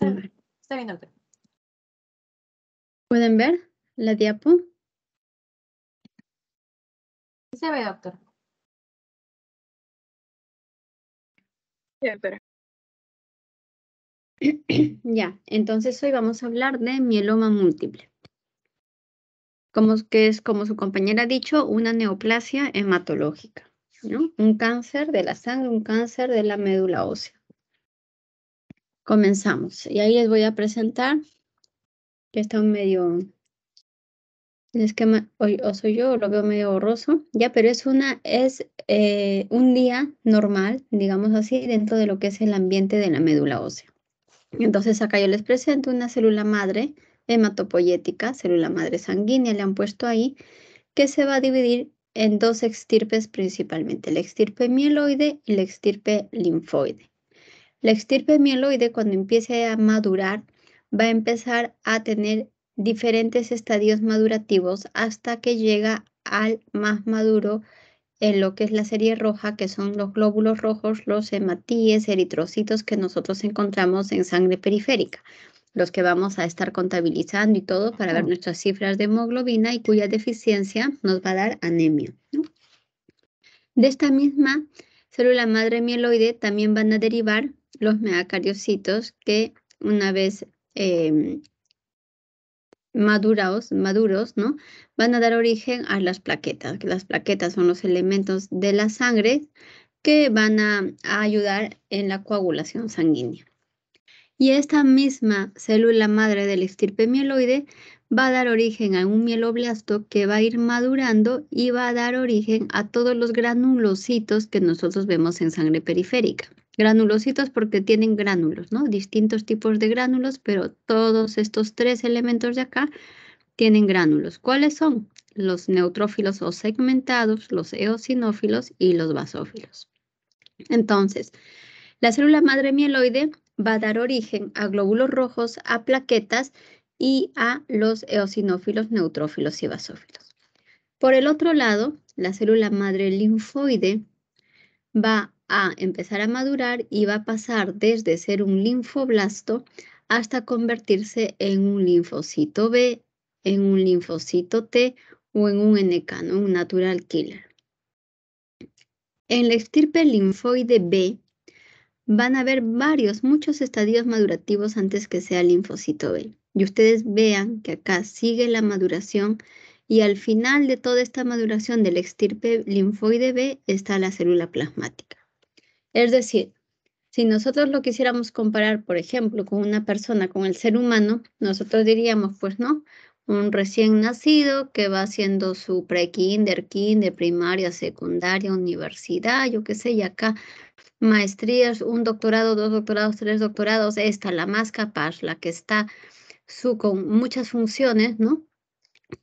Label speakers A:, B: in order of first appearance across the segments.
A: Está, doctor. ¿Pueden ver la diapo? se ve, doctor. Sí, ya, entonces hoy vamos a hablar de mieloma múltiple.
B: Como que es, como su compañera ha dicho, una neoplasia hematológica, ¿no? Un cáncer de la sangre, un cáncer de la médula ósea. Comenzamos. Y ahí les voy a presentar. Ya está un medio... El esquema, o, o soy yo, lo veo medio borroso. Ya, pero es una, es eh, un día normal, digamos así, dentro de lo que es el ambiente de la médula ósea. Entonces acá yo les presento una célula madre hematopoyética, célula madre sanguínea, le han puesto ahí, que se va a dividir en dos extirpes principalmente, el extirpe mieloide y el extirpe linfoide. La estirpe mieloide cuando empiece a madurar va a empezar a tener diferentes estadios madurativos hasta que llega al más maduro en lo que es la serie roja, que son los glóbulos rojos, los hematíes, eritrocitos que nosotros encontramos en sangre periférica, los que vamos a estar contabilizando y todo para ver nuestras cifras de hemoglobina y cuya deficiencia nos va a dar anemia. De esta misma célula madre mieloide también van a derivar los megacariocitos que una vez em, madurados, maduros, ¿no? Van a dar origen a las plaquetas, que las plaquetas son los elementos de la sangre que van a, ayudar en la coagulación sanguínea. Y esta misma célula madre del estirpe mieloide va a dar origen a un mieloblasto que va a ir madurando y va a dar origen a todos los granulocitos que nosotros vemos en sangre periférica. Granulocitos porque tienen gránulos, ¿no? Distintos tipos de gránulos, pero todos estos tres elementos de acá tienen gránulos. ¿Cuáles son? Los neutrófilos o segmentados, los eosinófilos y los basófilos. Entonces, la célula madre mieloide va a dar origen a glóbulos rojos, a plaquetas y a los eosinófilos, neutrófilos y basófilos. Por el otro lado, la célula madre linfoide va a empezar a madurar y va a pasar desde ser un linfoblasto hasta convertirse en un linfocito B, en un linfocito T o en un NK, un natural killer. En la estirpe linfoide B van a haber varios, muchos estadios madurativos antes que sea linfocito B. Y ustedes vean que acá sigue la maduración y al final de toda esta maduración del estirpe linfoide B está la célula plasmática. Es decir, si nosotros lo quisiéramos comparar, por ejemplo, con una persona, con el ser humano, nosotros diríamos, pues no, un recién nacido que va haciendo su pre-kinder, de primaria, secundaria, universidad, yo qué sé, y acá maestrías, un doctorado, dos doctorados, tres doctorados, esta, la más capaz, la que está su, con muchas funciones, ¿no?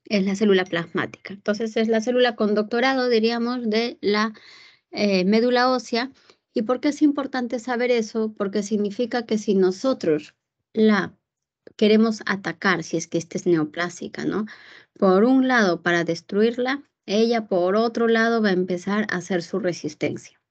B: Es la célula plasmática. Entonces es la célula con doctorado, diríamos, de la eh, médula ósea ¿Y por qué es importante saber eso? Porque significa que si nosotros la queremos atacar, si es que esta es neoplásica, ¿no? Por un lado, para destruirla, ella por otro lado va a empezar a hacer su resistencia.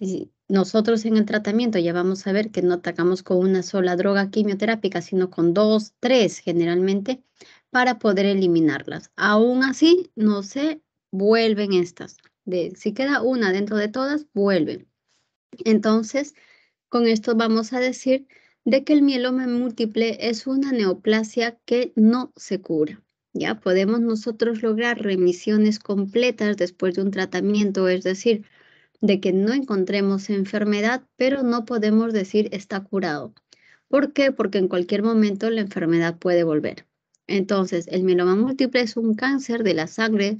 B: Y nosotros en el tratamiento ya vamos a ver que no atacamos con una sola droga quimioterápica, sino con dos, tres generalmente, para poder eliminarlas. Aún así, no se vuelven estas. De, si queda una dentro de todas, vuelven. Entonces, con esto vamos a decir de que el mieloma múltiple es una neoplasia que no se cura. Ya podemos nosotros lograr remisiones completas después de un tratamiento, es decir, de que no encontremos enfermedad, pero no podemos decir está curado. ¿Por qué? Porque en cualquier momento la enfermedad puede volver. Entonces, el mieloma múltiple es un cáncer de la sangre,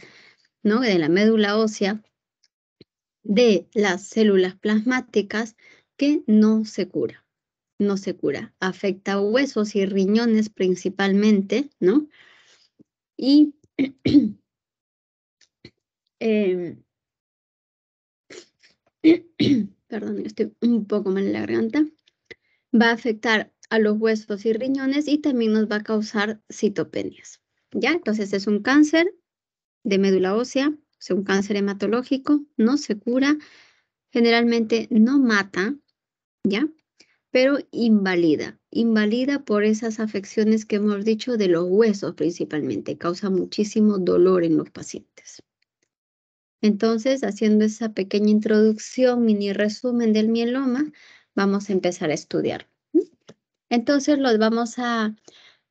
B: ¿no? De la médula ósea de las células plasmáticas que no se cura. No se cura. Afecta huesos y riñones principalmente, ¿no? Y eh, perdón, estoy un poco mal en la garganta. Va a afectar a los huesos y riñones y también nos va a causar citopenias. ¿Ya? Entonces es un cáncer de médula ósea o un cáncer hematológico no se cura, generalmente no mata, ¿ya? Pero invalida, invalida por esas afecciones que hemos dicho de los huesos principalmente, causa muchísimo dolor en los pacientes. Entonces, haciendo esa pequeña introducción, mini resumen del mieloma, vamos a empezar a estudiar. Entonces, los vamos a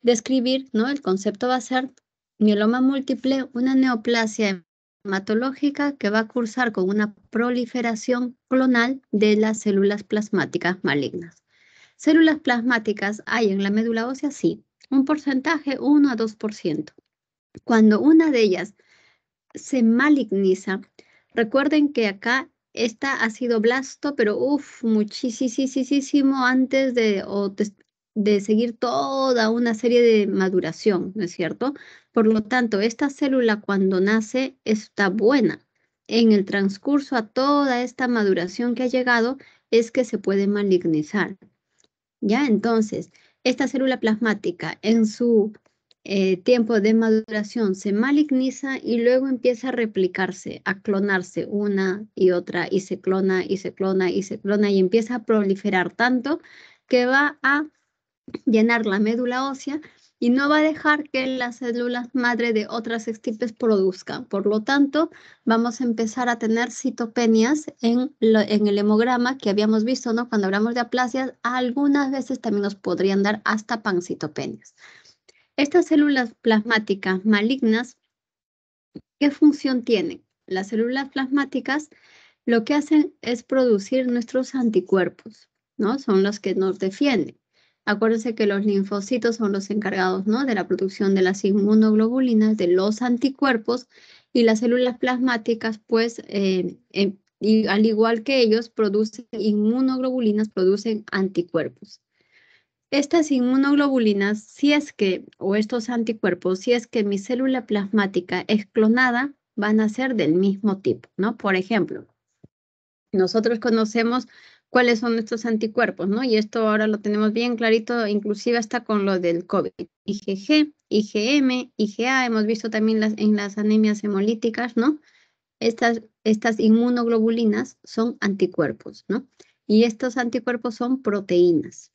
B: describir, ¿no? El concepto va a ser mieloma múltiple, una neoplasia hematológica que va a cursar con una proliferación clonal de las células plasmáticas malignas. Células plasmáticas hay en la médula ósea, sí, un porcentaje 1 a 2%. Cuando una de ellas se maligniza, recuerden que acá está ha sido blasto, pero uff, muchísimo antes de, de seguir toda una serie de maduración, ¿no es cierto? Por lo tanto, esta célula cuando nace está buena. En el transcurso a toda esta maduración que ha llegado es que se puede malignizar. ¿Ya? Entonces, esta célula plasmática en su eh, tiempo de maduración se maligniza y luego empieza a replicarse, a clonarse una y otra y se clona y se clona y se clona y empieza a proliferar tanto que va a llenar la médula ósea y no va a dejar que las células madre de otras estirpes produzcan. Por lo tanto, vamos a empezar a tener citopenias en, el hemograma que habíamos visto, ¿no? Cuando hablamos de aplasias, algunas veces también nos podrían dar hasta pancitopenias. Estas células plasmáticas malignas, ¿qué función tienen? Las células plasmáticas lo que hacen es producir nuestros anticuerpos, ¿no? Son los que nos defienden. Acuérdense que los linfocitos son los encargados ¿no? de la producción de las inmunoglobulinas, de los anticuerpos y las células plasmáticas, pues eh, em, al igual que ellos producen inmunoglobulinas, producen anticuerpos. Estas inmunoglobulinas, si es que, o estos anticuerpos, si es que mi célula plasmática es clonada, van a ser del mismo tipo, ¿no? Por ejemplo, nosotros conocemos cuáles son estos anticuerpos, ¿no? Y esto ahora lo tenemos bien clarito, inclusive hasta con lo del COVID. IgG, IgM, IgA, hemos visto también las, en las anemias hemolíticas, ¿no? Estas, estas inmunoglobulinas son anticuerpos, ¿no? Y estos anticuerpos son proteínas.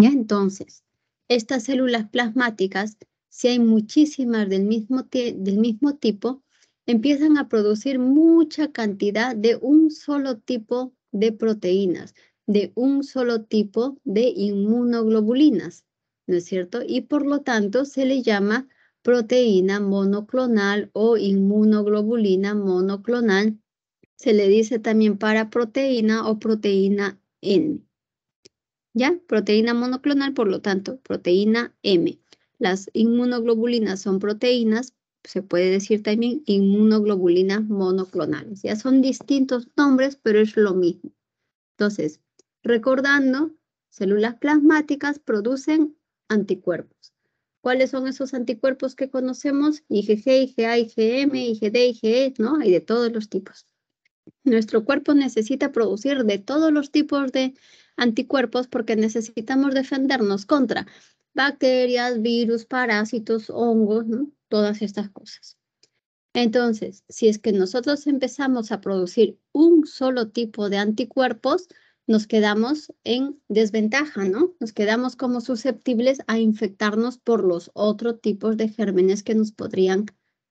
B: ¿ya? Entonces, estas células plasmáticas, si hay muchísimas del mismo, del mismo tipo, empiezan a producir mucha cantidad de un solo tipo de proteínas de un solo tipo de inmunoglobulinas, ¿no es cierto? Y por lo tanto se le llama proteína monoclonal o inmunoglobulina monoclonal. Se le dice también para proteína o proteína N. ¿Ya? Proteína monoclonal, por lo tanto, proteína M. Las inmunoglobulinas son proteínas, se puede decir también inmunoglobulinas monoclonales. Ya son distintos nombres, pero es lo mismo. Entonces, recordando, células plasmáticas producen anticuerpos. ¿Cuáles son esos anticuerpos que conocemos? IgG, IgA, IgM, IgD, IgE, ¿no? Hay de todos los tipos. Nuestro cuerpo necesita producir de todos los tipos de anticuerpos porque necesitamos defendernos contra bacterias, virus, parásitos, hongos, ¿no? todas estas cosas. Entonces, si es que nosotros empezamos a producir un solo tipo de anticuerpos, nos quedamos en desventaja, ¿no? Nos quedamos como susceptibles a infectarnos por los otros tipos de gérmenes que nos podrían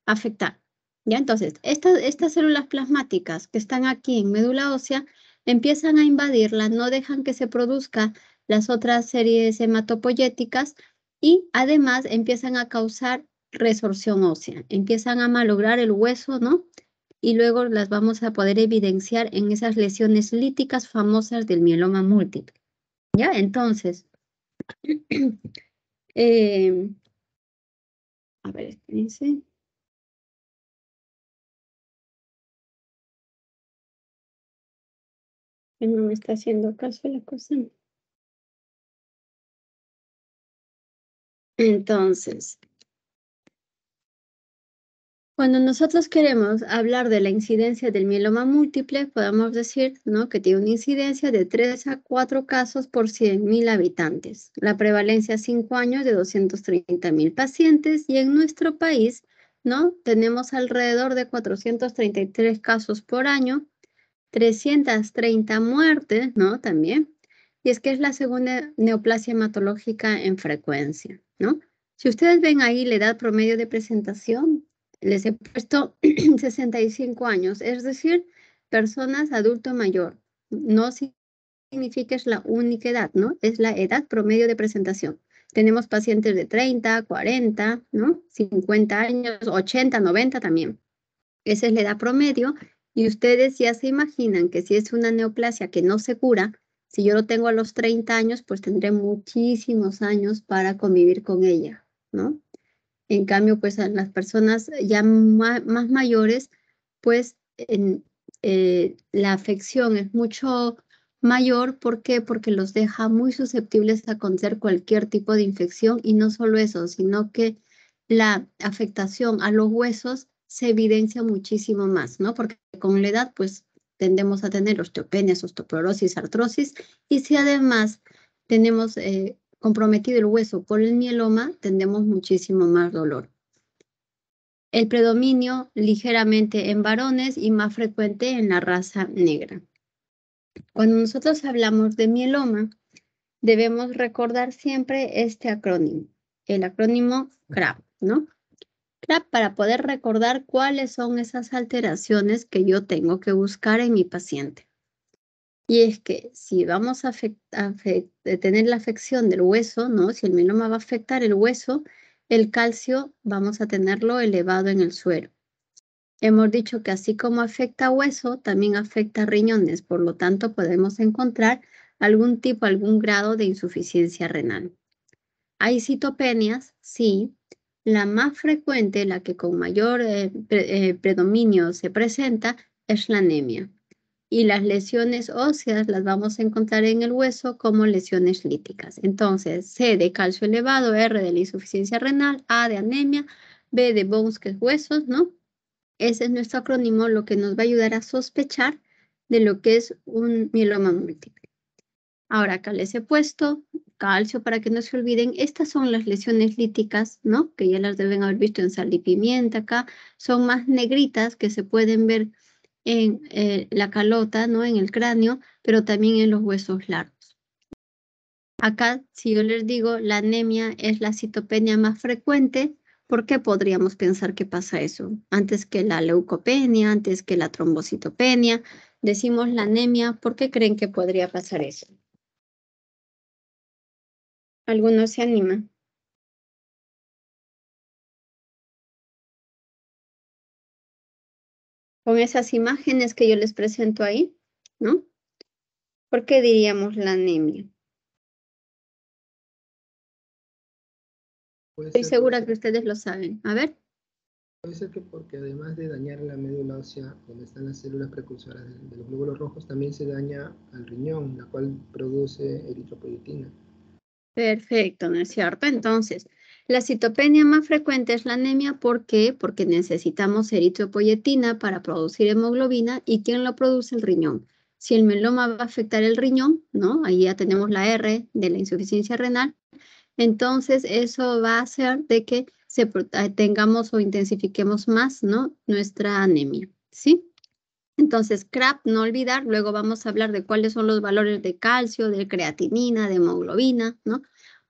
B: afectar. ¿Ya? Entonces, estas células plasmáticas que están aquí en médula ósea empiezan a invadirla, no dejan que se produzca las otras series hematopoyéticas y además empiezan a causar resorción ósea. Empiezan a malograr el hueso, ¿no? Y luego las vamos a poder evidenciar en esas lesiones líticas famosas del mieloma múltiple. ¿Ya?
A: Entonces, em, a ver, espérense. no me está haciendo caso la cosa. Entonces, cuando nosotros queremos hablar de la incidencia del mieloma
B: múltiple, podemos decir ¿no? que tiene una incidencia de 3 a 4 casos por 100.000 habitantes. La prevalencia a 5 años de 230.000 pacientes y en nuestro país ¿no? tenemos alrededor de 433 casos por año, 330 muertes ¿no? también, y es que es la segunda neoplasia hematológica en frecuencia. ¿no? Si ustedes ven ahí la edad promedio de presentación, les he puesto 65 años, es decir, personas adulto mayor. No significa es la única edad, ¿no? Es la edad promedio de presentación. Tenemos pacientes de 30, 40, ¿no? 50 años, 80, 90 también. Esa es la edad promedio y ustedes ya se imaginan que si es una neoplasia que no se cura, si yo lo tengo a los 30 años, pues tendré muchísimos años para convivir con ella, ¿no? En cambio, pues en las personas ya más, mayores, pues eh, la afección es mucho mayor. ¿Por qué? Porque los deja muy susceptibles a conocer cualquier tipo de infección y no solo eso, sino que la afectación a los huesos se evidencia muchísimo más, ¿no? Porque con la edad, pues tendemos a tener osteopenias, osteoporosis, artrosis y si además tenemos eh, comprometido el hueso con el mieloma, tendremos muchísimo más dolor. El predominio ligeramente en varones y más frecuente en la raza negra. Cuando nosotros hablamos de mieloma, debemos recordar siempre este acrónimo, el acrónimo CRAP, ¿no? CRAP para poder recordar cuáles son esas alteraciones que yo tengo que buscar en mi paciente. Y es que si vamos a, tener la afección del hueso, ¿no? si el mieloma va a afectar el hueso, el calcio vamos a tenerlo elevado en el suero. Hemos dicho que así como afecta hueso, también afecta riñones, por lo tanto podemos encontrar algún tipo, algún grado de insuficiencia renal. Hay citopenias, sí. La más frecuente, la que con mayor eh, eh, predominio se presenta, es la anemia y las lesiones óseas las vamos a encontrar en el hueso como lesiones líticas. Entonces, C de calcio elevado, R de la insuficiencia renal, A de anemia, B de bones, que huesos, ¿no? Ese es nuestro acrónimo, lo que nos va a ayudar a sospechar de lo que es un mieloma múltiple. Ahora, acá les he puesto calcio para que no se olviden. Estas son las lesiones líticas, ¿no? Que ya las deben haber visto en sal y pimienta acá. Son más negritas que se pueden ver en eh, la calota, ¿no? En el cráneo, pero también en los huesos largos. Acá, si yo les digo, la anemia es la citopenia más frecuente, ¿por qué podríamos pensar que pasa eso? Antes que la leucopenia, antes que la trombocitopenia,
A: decimos la anemia, ¿por qué creen que podría pasar eso? ¿Alguno se anima? con esas imágenes que yo les presento ahí, ¿no? ¿Por qué diríamos la anemia? Estoy segura que ustedes lo saben. A ver.
C: Puede ser que porque además de dañar la médula ósea, donde están las células precursoras de, los glóbulos rojos, también se daña al riñón, la cual produce eritropoyetina.
B: Perfecto, ¿no es cierto? Entonces, la citopenia más frecuente es la anemia. ¿Por qué? Porque necesitamos eritropoyetina para producir hemoglobina. ¿Y quién lo produce? El riñón. Si el meloma va a afectar el riñón, ¿no? Ahí ya tenemos la R de la insuficiencia renal. Entonces, eso va a hacer de que se eh, tengamos o intensifiquemos más, ¿no? Nuestra anemia, ¿sí? Entonces, CRAP, no olvidar, luego vamos a hablar de cuáles son los valores de calcio, de creatinina, de hemoglobina, ¿no?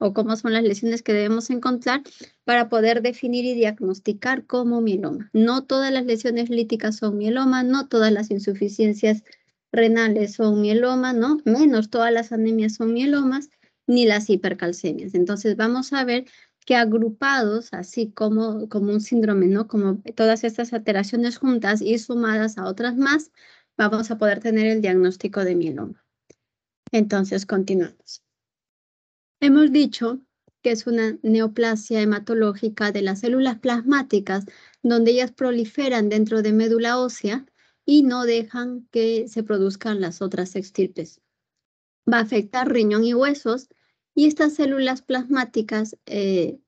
B: o cómo son las lesiones que debemos encontrar para poder definir y diagnosticar como mieloma. No todas las lesiones líticas son mieloma, no todas las insuficiencias renales son mieloma, ¿no? Menos todas las anemias son mielomas, ni las hipercalcemias. Entonces vamos a ver que agrupados, así como, como un síndrome, ¿no? Como todas estas alteraciones juntas y sumadas a otras más, vamos a poder tener el diagnóstico de mieloma. Entonces, continuamos. Hemos dicho que es una neoplasia hematológica de las células plasmáticas, donde ellas proliferan dentro de médula ósea y no dejan que se produzcan las otras extirpes. Va a afectar riñón y huesos y estas células plasmáticas eh,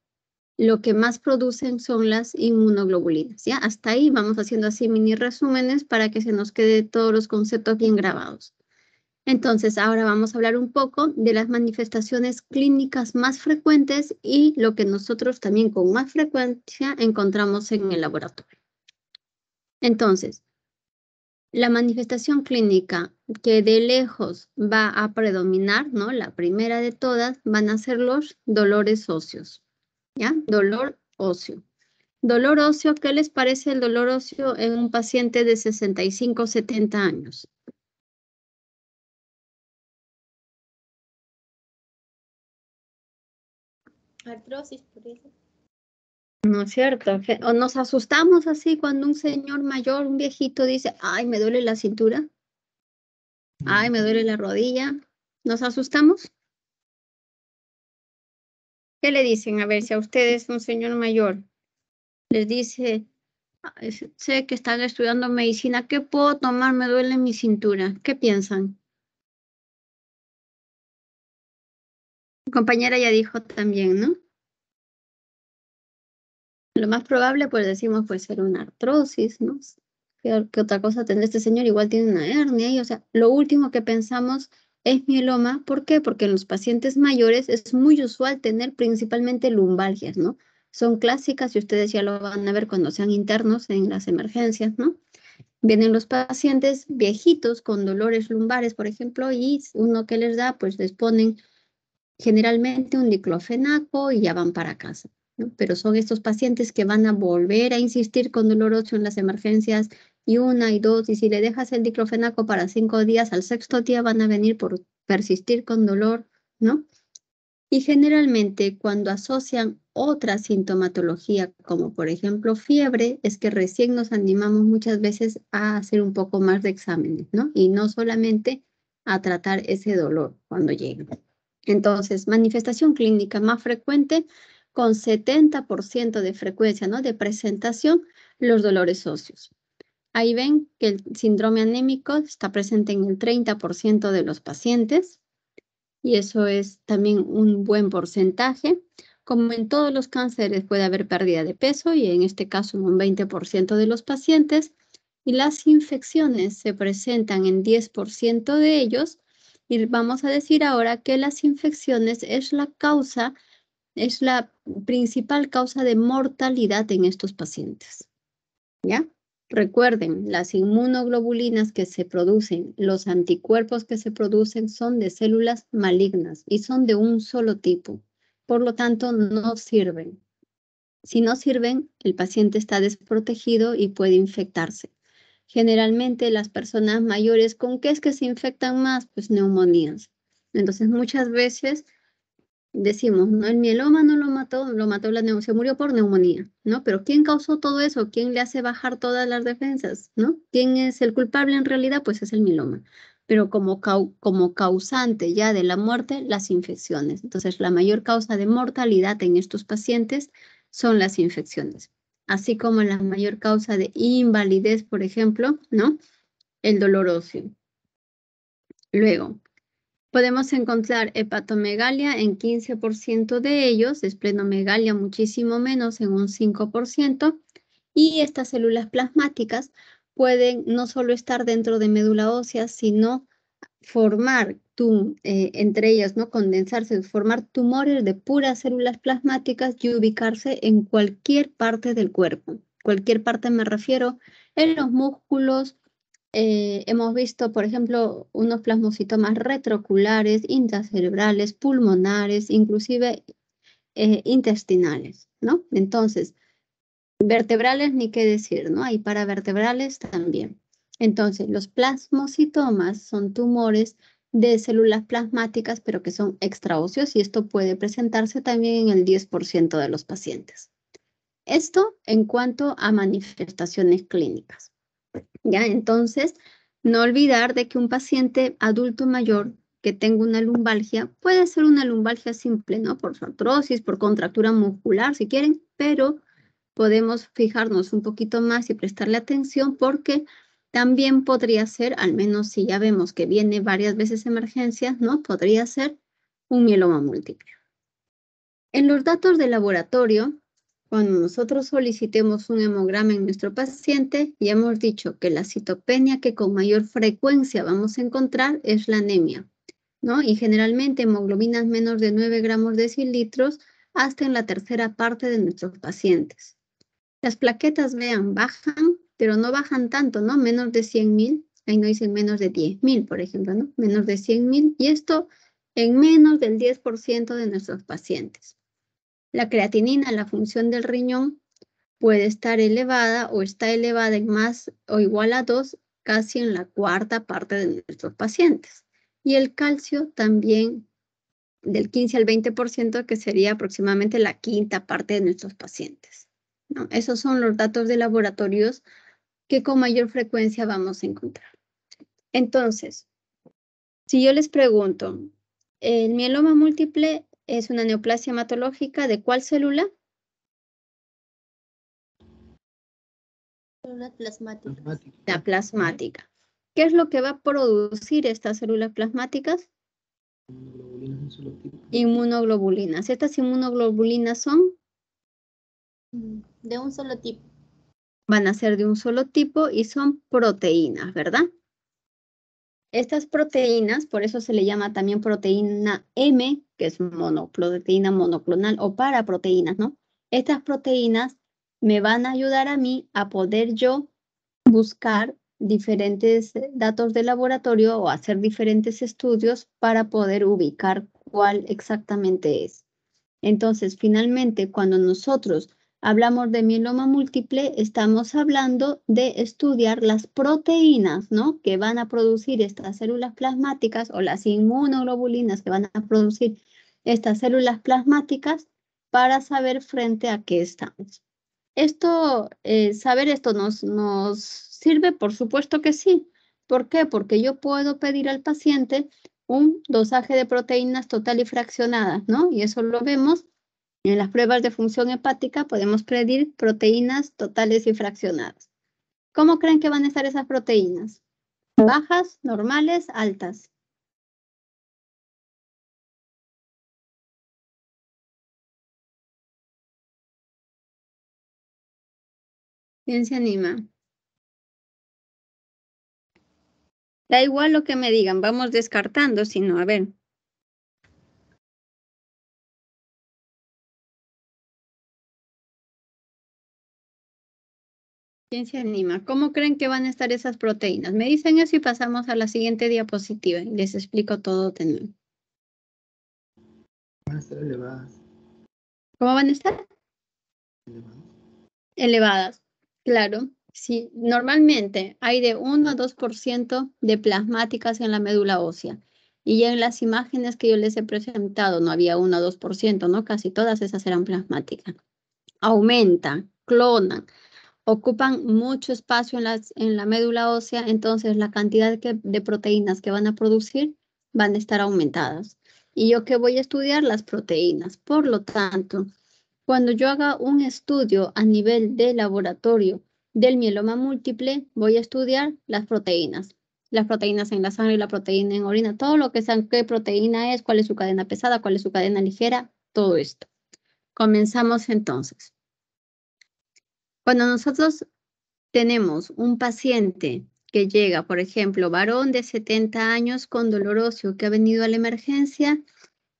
B: lo que más producen son las inmunoglobulinas. ¿ya? Hasta ahí vamos haciendo así mini resúmenes para que se nos quede todos los conceptos bien grabados. Entonces, ahora vamos a hablar un poco de las manifestaciones clínicas más frecuentes y lo que nosotros también con más frecuencia encontramos en el laboratorio. Entonces, la manifestación clínica que de lejos va a predominar, ¿no? La primera de todas van a ser los dolores óseos, ¿ya? Dolor óseo.
A: Dolor óseo, ¿qué les parece el dolor óseo en un paciente de 65 70 años? Artrosis, por eso. No es cierto.
B: O nos asustamos así cuando un señor mayor, un viejito, dice, ay, me duele la cintura, ay, me duele la rodilla. ¿Nos asustamos? ¿Qué le dicen? A ver, si a ustedes un señor mayor les dice, sé que están estudiando medicina, ¿qué puedo tomar? Me duele
A: mi cintura. ¿Qué piensan? compañera ya dijo también, ¿no? Lo más
B: probable, pues decimos, puede ser una artrosis, ¿no? que otra cosa tendrá este señor? Igual tiene una hernia y, o sea, lo último que pensamos es mieloma. ¿Por qué? Porque en los pacientes mayores es muy usual tener principalmente lumbalgias, ¿no? Son clásicas y ustedes ya lo van a ver cuando sean internos en las emergencias, ¿no? Vienen los pacientes viejitos con dolores lumbares, por ejemplo, y uno que les da, pues les ponen generalmente un diclofenaco y ya van para casa. Pero son estos pacientes que van a volver a insistir con dolor 8 en las emergencias y una y dos, y si le dejas el diclofenaco para cinco días, al sexto día van a venir por persistir con dolor, ¿no? Y generalmente cuando asocian otra sintomatología, como por ejemplo fiebre, es que recién nos animamos muchas veces a hacer un poco más de exámenes, ¿no? Y no solamente a tratar ese dolor cuando llega. Entonces, manifestación clínica más frecuente con 70% de frecuencia ¿no? de presentación, los dolores óseos. Ahí ven que el síndrome anémico está presente en el 30% de los pacientes y eso es también un buen porcentaje. Como en todos los cánceres puede haber pérdida de peso y en este caso en un 20% de los pacientes y las infecciones se presentan en 10% de ellos y vamos a decir ahora que las infecciones es la causa, es la principal causa de mortalidad en estos pacientes. ¿Ya? Recuerden, las inmunoglobulinas que se producen, los anticuerpos que se producen son de células malignas y son de un solo tipo. Por lo tanto, no sirven. Si no sirven, el paciente está desprotegido y puede infectarse generalmente las personas mayores, ¿con qué es que se infectan más? Pues neumonías. Entonces, muchas veces decimos, ¿no? El mieloma no lo mató, lo mató la neumonía, se murió por neumonía, ¿no? Pero ¿quién causó todo eso? ¿Quién le hace bajar todas las defensas, ¿no? ¿Quién es el culpable en realidad? Pues es el mieloma. Pero como, como causante ya de la muerte, las infecciones. Entonces, la mayor causa de mortalidad en estos pacientes son las infecciones así como la mayor causa de invalidez, por ejemplo, ¿no? El dolor óseo. Luego, podemos encontrar hepatomegalia en 15% de ellos, esplenomegalia muchísimo menos en un 5%, y estas células plasmáticas pueden no solo estar dentro de médula ósea, sino formar eh, entre ellas, ¿no? condensarse, formar tumores de puras células plasmáticas y ubicarse en cualquier parte del cuerpo. Cualquier parte me refiero en los músculos. Eh, hemos visto, por ejemplo, unos plasmocitomas retroculares, intracerebrales, pulmonares, inclusive eh, intestinales, ¿no? Entonces, vertebrales ni qué decir, ¿no? hay paravertebrales también. Entonces, los plasmocitomas son tumores de células plasmáticas, pero que son óseos y esto puede presentarse también en el 10% de los pacientes. Esto en cuanto a manifestaciones clínicas. Ya, entonces, no olvidar de que un paciente adulto mayor que tenga una lumbalgia puede ser una lumbalgia simple, ¿no? Por artrosis, por contractura muscular, si quieren, pero podemos fijarnos un poquito más y prestarle atención porque también podría ser, al menos si ya vemos que viene varias veces emergencias, ¿no? Podría ser un mieloma múltiple. En los datos de laboratorio, cuando nosotros solicitemos un hemograma en nuestro paciente, ya hemos dicho que la citopenia que con mayor frecuencia vamos a encontrar es la anemia, ¿no? Y generalmente hemoglobinas menos de 9 gramos de cilitros hasta en la tercera parte de nuestros pacientes. Las plaquetas, vean, bajan pero no bajan tanto, ¿no? Menos de 100.000, ahí no dicen menos de 10.000, por ejemplo, ¿no? Menos de 100.000 y esto en menos del 10% de nuestros pacientes. La creatinina, la función del riñón, puede estar elevada o está elevada en más o igual a 2 casi en la cuarta parte de nuestros pacientes. Y el calcio también del 15 al 20%, que sería aproximadamente la quinta parte de nuestros pacientes. ¿no? Esos son los datos de laboratorios que con mayor frecuencia vamos a encontrar. Entonces, si yo les pregunto, ¿el mieloma múltiple es una neoplasia hematológica de cuál célula?
A: Célula plasmática. La plasmática.
B: ¿Qué es lo que va a producir estas células plasmáticas? Inmunoglobulinas. inmunoglobulinas. Estas inmunoglobulinas son mm, de un solo tipo van a ser de un solo tipo y son proteínas, ¿verdad? Estas proteínas, por eso se le llama también proteína M, que es monoproteína monoclonal o paraproteínas, ¿no? Estas proteínas me van a ayudar a mí a poder yo buscar diferentes datos de laboratorio o hacer diferentes estudios para poder ubicar cuál exactamente es. Entonces, finalmente, cuando nosotros hablamos de mieloma múltiple, estamos hablando de estudiar las proteínas, ¿no? Que van a producir estas células plasmáticas o las inmunoglobulinas que van a producir estas células plasmáticas para saber frente a qué estamos. Esto, eh, saber esto nos, nos sirve, por supuesto que sí. ¿Por qué? Porque yo puedo pedir al paciente un dosaje de proteínas total y fraccionadas, ¿no? Y eso lo vemos en las pruebas de función hepática podemos pedir proteínas totales y fraccionadas. ¿Cómo creen que van a estar esas proteínas? ¿Bajas,
A: normales, altas? ¿Quién se anima? Da igual lo que me digan, vamos descartando, sino a ver, ¿Cómo creen que van a estar esas proteínas? Me dicen eso y pasamos
B: a la siguiente diapositiva y les explico todo de
C: Van a estar elevadas.
B: ¿Cómo van a estar? Elevadas. Elevadas, claro. Sí, normalmente hay de 1 a 2% de plasmáticas en la médula ósea. Y en las imágenes que yo les he presentado no había 1 a 2%, ¿no? Casi todas esas eran plasmáticas. Aumentan, clonan ocupan mucho espacio en, la médula ósea, entonces la cantidad de proteínas que van a producir van a estar aumentadas. Y yo que voy a estudiar las proteínas. Por lo tanto, cuando yo haga un estudio a nivel de laboratorio del mieloma múltiple, voy a estudiar las proteínas. Las proteínas en la sangre, y la proteína en orina, todo lo que sea, qué proteína es, cuál es su cadena pesada, cuál es su cadena ligera, todo esto. Comenzamos entonces. Cuando nosotros tenemos un paciente que llega, por ejemplo, varón de 70 años con dolor óseo que ha venido a la emergencia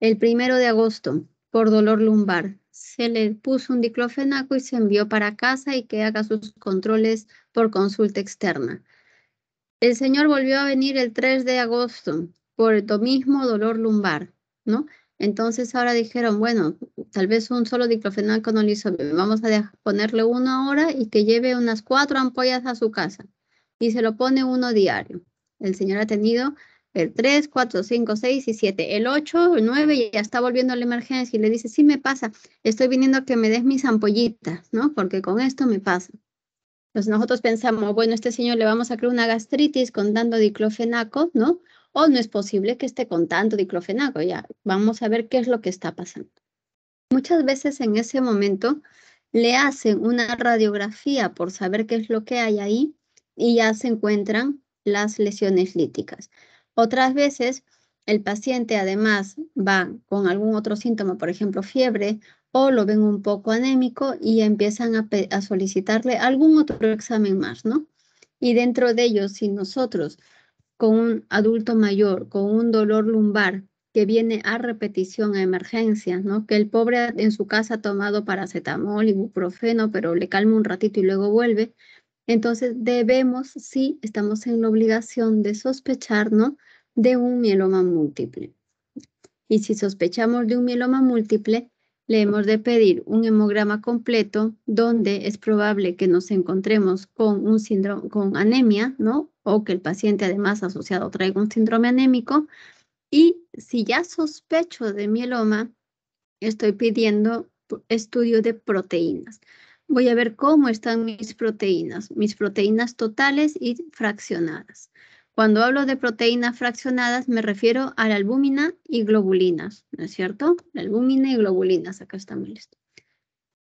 B: el primero de agosto por dolor lumbar. Se le puso un diclofenaco y se envió para casa y que haga sus controles por consulta externa. El señor volvió a venir el 3 de agosto por el mismo dolor lumbar, ¿no? Entonces ahora dijeron, bueno, tal vez un solo diclofenaco no le hizo Vamos a ponerle uno ahora y que lleve unas cuatro ampollas a su casa. Y se lo pone uno diario. El señor ha tenido el 3, 4, 5, 6 y 7. El 8, el y ya está volviendo a la emergencia y le dice, sí me pasa, estoy viniendo a que me des mis ampollitas, ¿no? Porque con esto me pasa. Entonces nosotros pensamos, bueno, este señor le vamos a crear una gastritis con dando diclofenaco, ¿no? o oh, no es posible que esté con tanto diclofenaco, ya vamos a ver qué es lo que está pasando. Muchas veces en ese momento le hacen una radiografía por saber qué es lo que hay ahí y ya se encuentran las lesiones líticas. Otras veces el paciente además va con algún otro síntoma, por ejemplo fiebre, o lo ven un poco anémico y empiezan a, solicitarle algún otro examen más, ¿no? Y dentro de ellos, si nosotros con un adulto mayor, con un dolor lumbar que viene a repetición a emergencias, ¿no? Que el pobre en su casa ha tomado paracetamol, y ibuprofeno, pero le calma un ratito y luego vuelve. Entonces debemos, sí, estamos en la obligación de sospechar, ¿no? de un mieloma múltiple. Y si sospechamos de un mieloma múltiple, le hemos de pedir un hemograma completo donde es probable que nos encontremos con un síndrome, con anemia, ¿no? O que el paciente además asociado traiga un síndrome anémico. Y si ya sospecho de mieloma, estoy pidiendo estudio de proteínas. Voy a ver cómo están mis proteínas, mis proteínas totales y fraccionadas. Cuando hablo de proteínas fraccionadas, me refiero a la albúmina y globulinas, ¿no es cierto? La albúmina y globulinas, acá está estamos listo.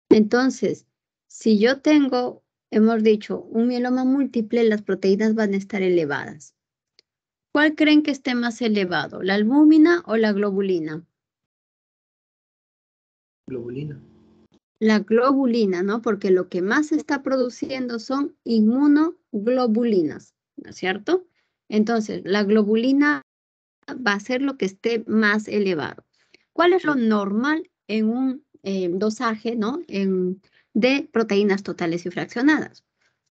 B: Entonces, si yo tengo, hemos dicho, un mieloma múltiple, las proteínas van a estar elevadas. ¿Cuál creen que esté más elevado, la albúmina o la globulina? Globulina. La globulina, ¿no? Porque lo que más está produciendo son inmunoglobulinas, ¿no es cierto? Entonces, la globulina va a ser lo que esté más elevado. ¿Cuál es lo normal en un eh, dosaje de proteínas totales y fraccionadas?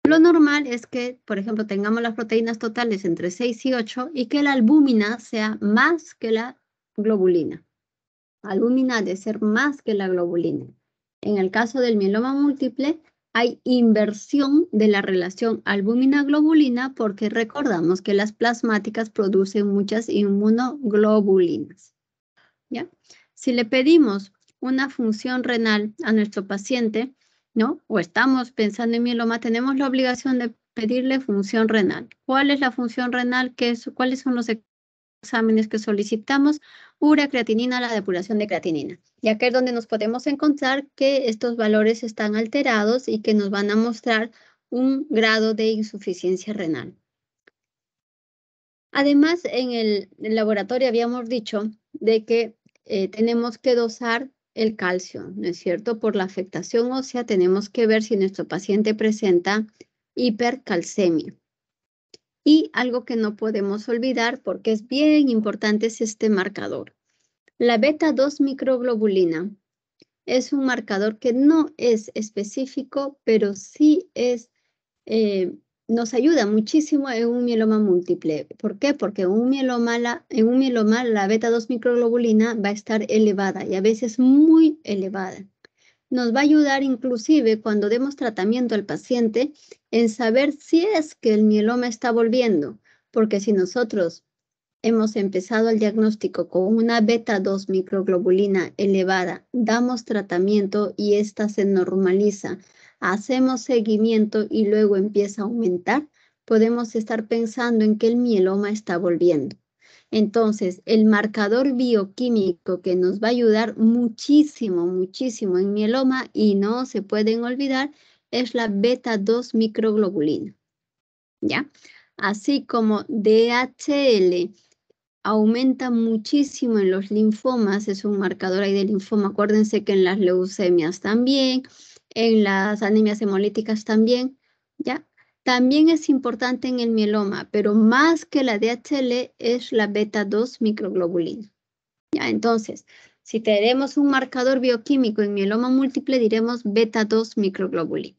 B: Lo normal es que, por ejemplo, tengamos las proteínas totales entre 6 y 8 y que la albúmina sea más que la globulina. La albúmina de ser más que la globulina. En el caso del mieloma múltiple, hay inversión de la relación albúmina-globulina porque recordamos que las plasmáticas producen muchas inmunoglobulinas. ¿ya? Si le pedimos una función renal a nuestro paciente, ¿no? O estamos pensando en mieloma, tenemos la obligación de pedirle función renal. ¿Cuál es la función renal? ¿Cuáles son los exámenes que solicitamos, urea, creatinina, la depuración de creatinina. ya que es donde nos podemos encontrar que estos valores están alterados y que nos van a mostrar un grado de insuficiencia renal. Además, en el, laboratorio habíamos dicho de que eh, tenemos que dosar el calcio, ¿no es cierto? Por la afectación ósea tenemos que ver si nuestro paciente presenta hipercalcemia. Y algo que no podemos olvidar porque es bien importante es este marcador. La beta-2 microglobulina es un marcador que no es específico, pero sí es, eh, nos ayuda muchísimo en un mieloma múltiple. ¿Por qué? Porque un en un mieloma la beta-2 microglobulina va a estar elevada y a veces muy elevada nos va a ayudar inclusive cuando demos tratamiento al paciente en saber si es que el mieloma está volviendo, porque si nosotros hemos empezado el diagnóstico con una beta 2 microglobulina elevada, damos tratamiento y esta se normaliza, hacemos seguimiento y luego empieza a aumentar, podemos estar pensando en que el mieloma está volviendo. Entonces, el marcador bioquímico que nos va a ayudar muchísimo, muchísimo en mieloma y no se pueden olvidar es la beta-2 microglobulina. ¿Ya? Así como DHL aumenta muchísimo en los linfomas, es un marcador ahí de linfoma, acuérdense que en las leucemias también, en las anemias hemolíticas también, ¿ya? También es importante en el mieloma, pero más que la DHL es la beta-2 microglobulina. ¿Ya? Entonces, si tenemos un marcador bioquímico en mieloma múltiple, diremos beta-2 microglobulina.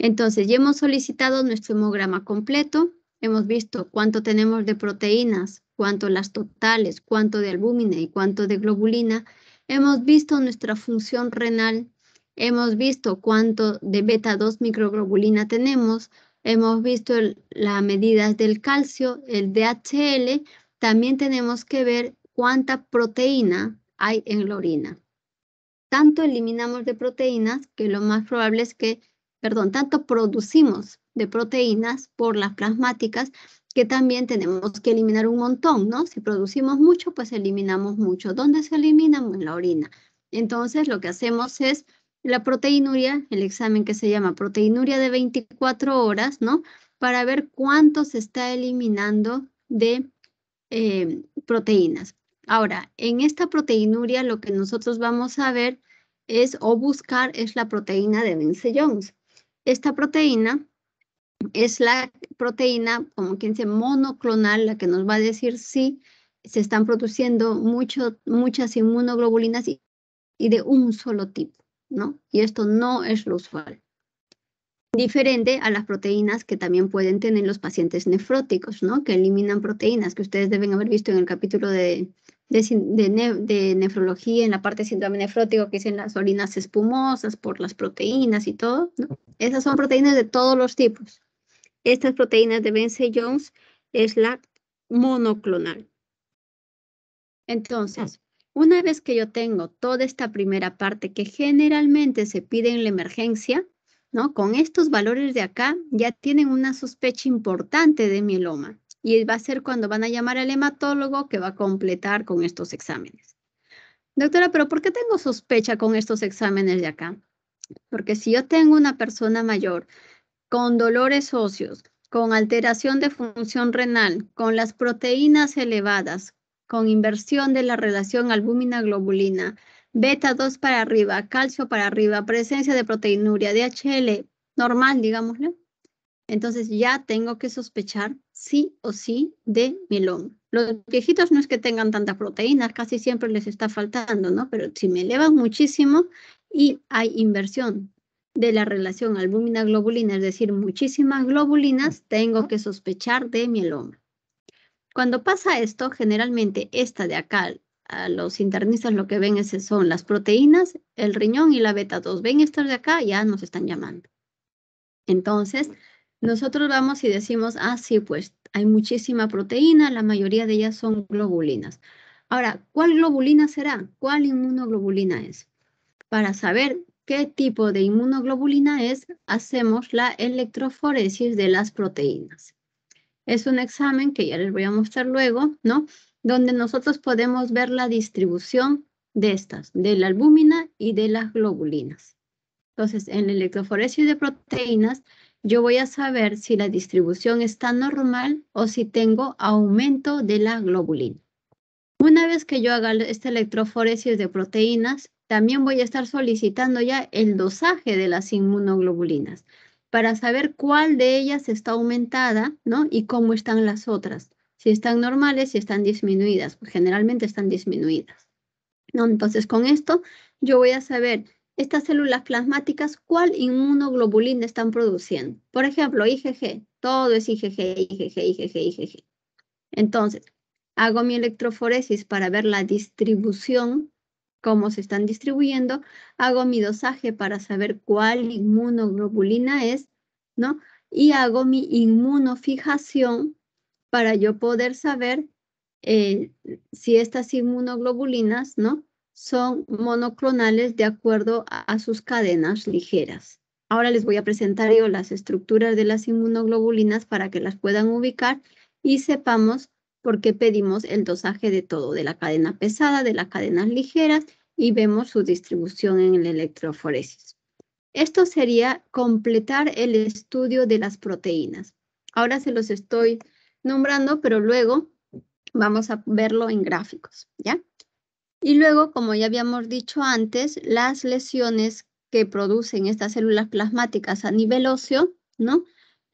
B: Entonces, ya hemos solicitado nuestro hemograma completo, hemos visto cuánto tenemos de proteínas, cuánto las totales, cuánto de albúmina y cuánto de globulina. Hemos visto nuestra función renal Hemos visto cuánto de beta 2 microglobulina tenemos, hemos visto las medidas del calcio, el DHL, también tenemos que ver cuánta proteína hay en la orina. Tanto eliminamos de proteínas que lo más probable es que, perdón, tanto producimos de proteínas por las plasmáticas que también tenemos que eliminar un montón, ¿no? Si producimos mucho, pues eliminamos mucho. ¿Dónde se eliminan? En la orina. Entonces, lo que hacemos es la proteinuria, el examen que se llama proteinuria de 24 horas, ¿no? Para ver cuánto se está eliminando de eh, proteínas. Ahora, en esta proteinuria lo que nosotros vamos a ver es o buscar es la proteína de Vince-Jones. Esta proteína es la proteína, como quien dice, monoclonal, la que nos va a decir si se están produciendo muchas inmunoglobulinas y de un solo tipo. Y esto no es lo usual. Diferente a las proteínas que también pueden tener los pacientes nefróticos, ¿no? Que eliminan proteínas, que ustedes deben haber visto en el capítulo de, nefrología, en la parte de síndrome nefrótico, que dicen las orinas espumosas por las proteínas y todo, Esas son proteínas de todos los tipos. Estas proteínas de Benze Jones es la monoclonal. Entonces, una vez que yo tengo toda esta primera parte que generalmente se pide en la emergencia, ¿no? Con estos valores de acá ya tienen una sospecha importante de mieloma y va a ser cuando van a llamar al hematólogo que va a completar con estos exámenes. Doctora, pero ¿por qué tengo sospecha con estos exámenes de acá? Porque si yo tengo una persona mayor con dolores óseos, con alteración de función renal, con las proteínas elevadas, con inversión de la relación albúmina-globulina, beta 2 para arriba, calcio para arriba, presencia de proteinuria, DHL normal, digámoslo entonces ya tengo que sospechar sí o sí de mieloma. Los viejitos no es que tengan tantas proteínas, casi siempre les está faltando, ¿no? Pero si me elevan muchísimo y hay inversión de la relación albúmina-globulina, es decir, muchísimas globulinas, tengo que sospechar de mieloma. Cuando pasa esto, generalmente esta de acá, a los internistas lo que ven es, son las proteínas, el riñón y la beta 2. Ven estas de acá, ya nos están llamando. Entonces, nosotros vamos y decimos, ah, sí, pues hay muchísima proteína, la mayoría de ellas son globulinas. Ahora, ¿cuál globulina será? ¿Cuál inmunoglobulina es? Para saber qué tipo de inmunoglobulina es, hacemos la electroforesis de las proteínas. Es un examen que ya les voy a mostrar luego, ¿no? Donde nosotros podemos ver la distribución de estas, de la albúmina y de las globulinas. Entonces, en el electroforesis de proteínas, yo voy a saber si la distribución está normal o si tengo aumento de la globulina. Una vez que yo haga esta electroforesis de proteínas, también voy a estar solicitando ya el dosaje de las inmunoglobulinas para saber cuál de ellas está aumentada, ¿no? Y cómo están las otras, si están normales, si están disminuidas, pues generalmente están disminuidas. ¿no? Entonces, con esto yo voy a saber estas células plasmáticas cuál inmunoglobulina están produciendo. Por ejemplo, IgG, todo es IgG, IgG, IgG, IgG. Entonces, hago mi electroforesis para ver la distribución cómo se están distribuyendo, hago mi dosaje para saber cuál inmunoglobulina es, ¿no? Y hago mi inmunofijación para yo poder saber eh, si estas inmunoglobulinas, ¿no? Son monoclonales de acuerdo a, sus cadenas ligeras. Ahora les voy a presentar yo las estructuras de las inmunoglobulinas para que las puedan ubicar y sepamos porque pedimos el dosaje de todo, de la cadena pesada, de las cadenas ligeras y vemos su distribución en el electroforesis. Esto sería completar el estudio de las proteínas. Ahora se los estoy nombrando, pero luego vamos a verlo en gráficos, ¿ya? Y luego, como ya habíamos dicho antes, las lesiones que producen estas células plasmáticas a nivel óseo, ¿no?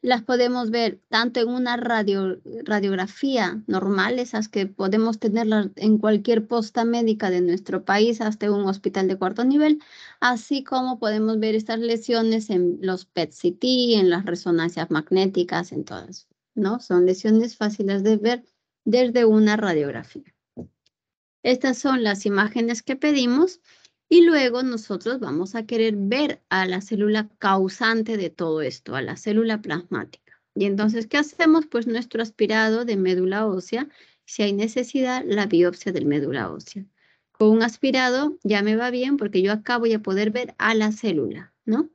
B: las podemos ver tanto en una radiografía normal, esas que podemos tenerlas en cualquier posta médica de nuestro país, hasta un hospital de cuarto nivel, así como podemos ver estas lesiones en los PET-CT, en las resonancias magnéticas, en todas, ¿no? Son lesiones fáciles de ver desde una radiografía. Estas son las imágenes que pedimos y luego nosotros vamos a querer ver a la célula causante de todo esto, a la célula plasmática. Y entonces, ¿qué hacemos? Pues nuestro aspirado de médula ósea, si hay necesidad, la biopsia del médula ósea. Con un aspirado ya me va bien porque yo acá voy a poder ver a la célula, ¿no?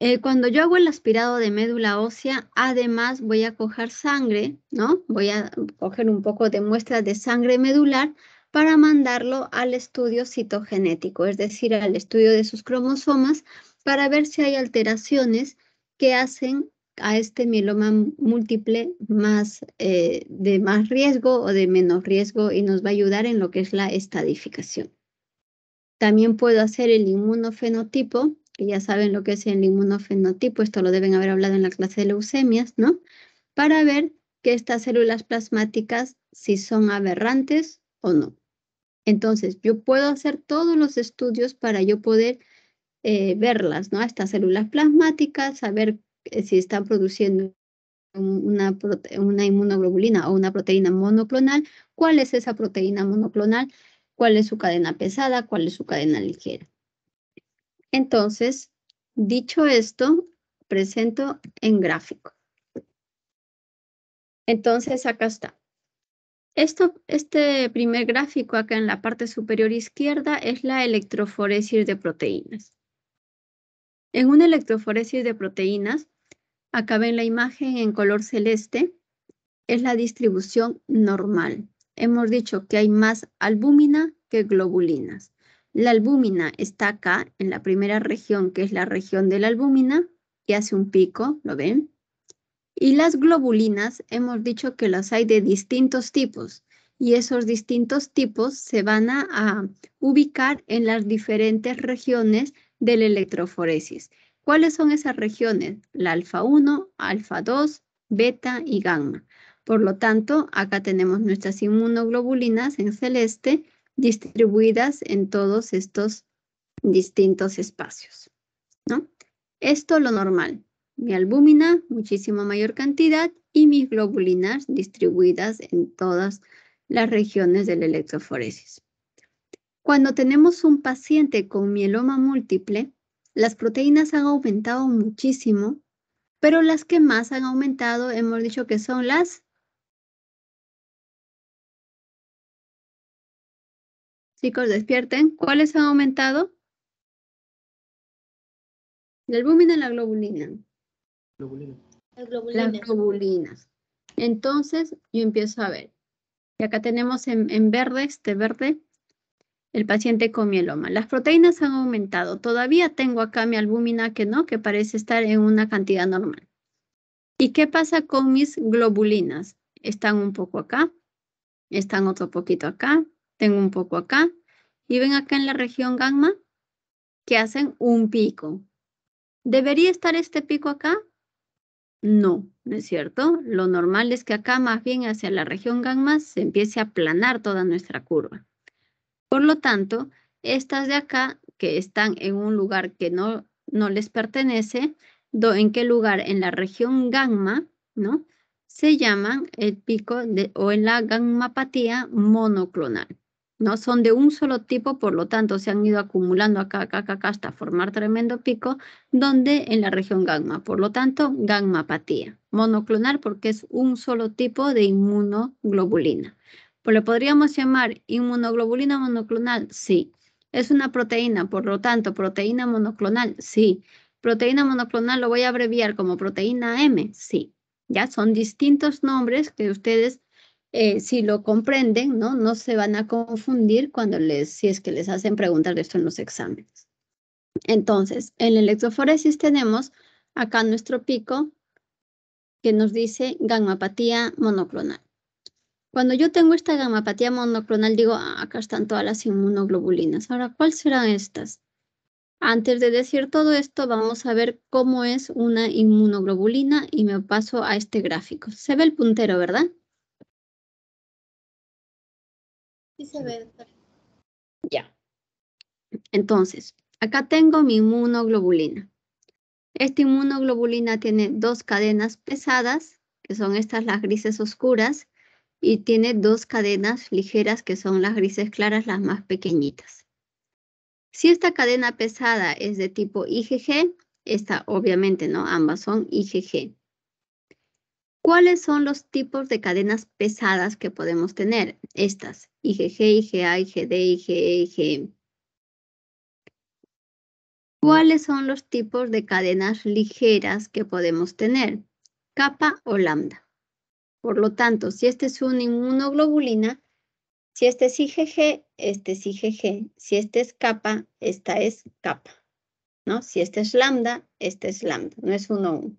B: Eh, cuando yo hago el aspirado de médula ósea, además voy a coger sangre, ¿no? Voy a coger un poco de muestras de sangre medular para mandarlo al estudio citogenético, es decir, al estudio de sus cromosomas, para ver si hay alteraciones que hacen a este mieloma múltiple más eh, de más riesgo o de menos riesgo y nos va a ayudar en lo que es la estadificación. También puedo hacer el inmunofenotipo, que ya saben lo que es el inmunofenotipo, esto lo deben haber hablado en la clase de leucemias, ¿no? Para ver que estas células plasmáticas si son aberrantes o no. Entonces, yo puedo hacer todos los estudios para yo poder eh, verlas, ¿no? Estas células plasmáticas, saber eh, si están produciendo una, una inmunoglobulina o una proteína monoclonal, cuál es esa proteína monoclonal, cuál es su cadena pesada, cuál es su cadena ligera. Entonces, dicho esto, presento en gráfico. Entonces, acá está este primer gráfico acá en la parte superior izquierda es la electroforesis de proteínas. En una electroforesis de proteínas, acá ven la imagen en color celeste, es la distribución normal. Hemos dicho que hay más albúmina que globulinas. La albúmina está acá en la primera región, que es la región de la albúmina, y hace un pico, ¿lo ven? Y las globulinas, hemos dicho que las hay de distintos tipos y esos distintos tipos se van a, ubicar en las diferentes regiones de la electroforesis. ¿Cuáles son esas regiones? La alfa 1, alfa 2, beta y gamma. Por lo tanto, acá tenemos nuestras inmunoglobulinas en celeste distribuidas en todos estos distintos espacios. ¿no? Esto lo normal mi albúmina, muchísima mayor cantidad, y mis globulinas distribuidas en todas las regiones del electroforesis. Cuando tenemos un paciente con mieloma múltiple, las proteínas
A: han aumentado muchísimo, pero las que más han aumentado hemos dicho que son las... Chicos, despierten. ¿Cuáles han aumentado? La albúmina y la globulina. Las globulinas.
B: Entonces yo empiezo a ver. Y acá tenemos en, en verde, este verde, el paciente con mieloma. Las proteínas han aumentado. Todavía tengo acá mi albúmina que no, que parece estar en una cantidad normal. ¿Y qué pasa con mis globulinas? Están un poco acá, están otro poquito acá, tengo un poco acá. Y ven acá en la región gamma que hacen un pico. ¿Debería estar este pico acá? No, ¿no es cierto? Lo normal es que acá más bien hacia la región gamma se empiece a aplanar toda nuestra curva. Por lo tanto, estas de acá que están en un lugar que no, les pertenece, ¿en qué lugar? En la región gamma, ¿no? Se llaman el pico de, o en la gammapatía monoclonal. ¿no? Son de un solo tipo, por lo tanto se han ido acumulando acá, acá, acá, hasta formar tremendo pico, donde en la región gamma, por lo tanto gamma Monoclonal porque es un solo tipo de inmunoglobulina. ¿Pues lo podríamos llamar inmunoglobulina monoclonal? Sí. ¿Es una proteína? Por lo tanto, proteína monoclonal, sí. Proteína monoclonal lo voy a abreviar como proteína M, sí. Ya son distintos nombres que ustedes eh, si lo comprenden, ¿no? No se van a confundir cuando les, si es que les hacen preguntar de esto en los exámenes. Entonces, en la electroforesis tenemos acá nuestro pico que nos dice gammapatía monoclonal. Cuando yo tengo esta gammapatía monoclonal, digo, ah, acá están todas las inmunoglobulinas. Ahora, ¿cuáles serán estas? Antes de decir todo esto, vamos a ver cómo es una inmunoglobulina y me paso a este gráfico. Se ve el
A: puntero, ¿verdad? Sí se ve, Ya. Entonces, acá tengo mi inmunoglobulina.
B: Esta inmunoglobulina tiene dos cadenas pesadas, que son estas las grises oscuras, y tiene dos cadenas ligeras, que son las grises claras, las más pequeñitas. Si esta cadena pesada es de tipo IgG, esta obviamente, ¿no? Ambas son IgG. ¿Cuáles son los tipos de cadenas pesadas que podemos tener? Estas, IgG, IgA, IgD, IgE, IgM. ¿Cuáles son los tipos de cadenas ligeras que podemos tener? ¿Capa o lambda. Por lo tanto, si este es una inmunoglobulina, si este es IgG, este es IgG. Si este es capa, esta es capa. ¿no? Si este es lambda, este es lambda. No es uno uno.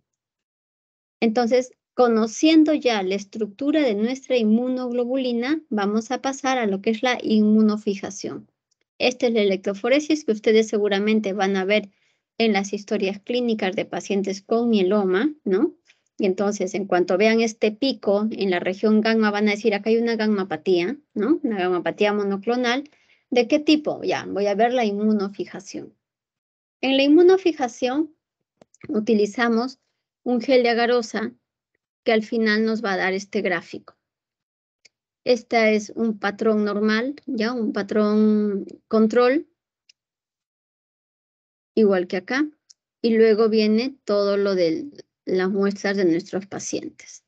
B: Entonces, Conociendo ya la estructura de nuestra inmunoglobulina, vamos a pasar a lo que es la inmunofijación. Esta es la electroforesis que ustedes seguramente van a ver en las historias clínicas de pacientes con mieloma, ¿no? Y entonces, en cuanto vean este pico en la región gamma, van a decir, acá hay una gammapatía, ¿no? Una gammapatía monoclonal. ¿De qué tipo? Ya, voy a ver la inmunofijación. En la inmunofijación utilizamos un gel de agarosa que al final nos va a dar este gráfico. Este es un patrón normal, ya un patrón control, igual que acá. Y luego viene todo lo de las muestras de nuestros pacientes.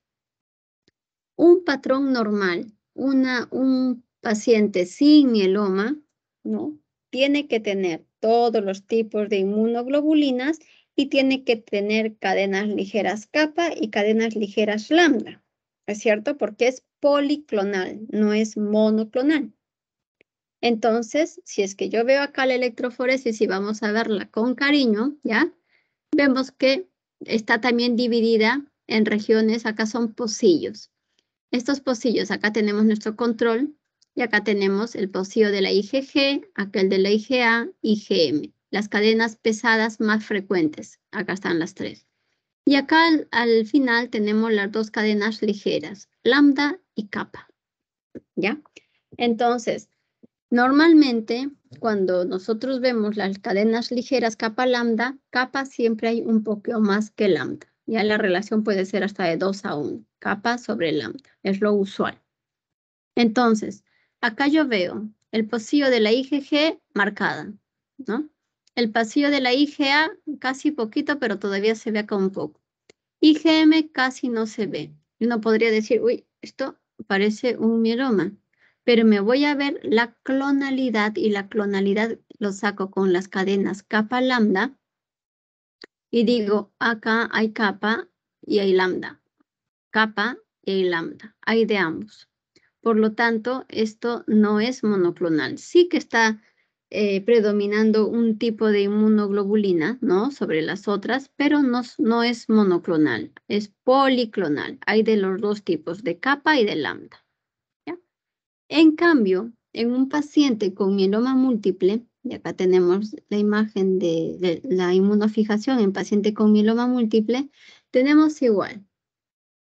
B: Un patrón normal, una, un paciente sin mieloma, ¿no? Tiene que tener todos los tipos de inmunoglobulinas y tiene que tener cadenas ligeras kappa y cadenas ligeras lambda, ¿es cierto? Porque es policlonal, no es monoclonal. Entonces, si es que yo veo acá la electroforesis y vamos a verla con cariño, ¿ya? Vemos que está también dividida en regiones, acá son pocillos. Estos pocillos, acá tenemos nuestro control y acá tenemos el pocillo de la IgG, aquel de la IgA, IgM las cadenas pesadas más frecuentes. Acá están las tres. Y acá al, final tenemos las dos cadenas ligeras, lambda y capa ¿Ya? Entonces, normalmente cuando nosotros vemos las cadenas ligeras capa lambda, capa siempre hay un poquito más que lambda. Ya la relación puede ser hasta de 2 a 1, capa sobre lambda, es lo usual. Entonces, acá yo veo el pocillo de la IgG marcada, ¿no? El pasillo de la IGA casi poquito, pero todavía se ve acá un poco. IgM casi no se ve. Uno podría decir, uy, esto parece un mieloma, pero me voy a ver la clonalidad y la clonalidad lo saco con las cadenas capa lambda y digo, acá hay capa y hay lambda, capa y lambda, hay de ambos. Por lo tanto, esto no es monoclonal. Sí que está eh, predominando un tipo de inmunoglobulina, ¿no? Sobre las otras, pero no, es monoclonal, es policlonal. Hay de los dos tipos, de capa y de lambda. En cambio, en un paciente con mieloma múltiple, y acá tenemos la imagen de, la inmunofijación en paciente con mieloma múltiple, tenemos igual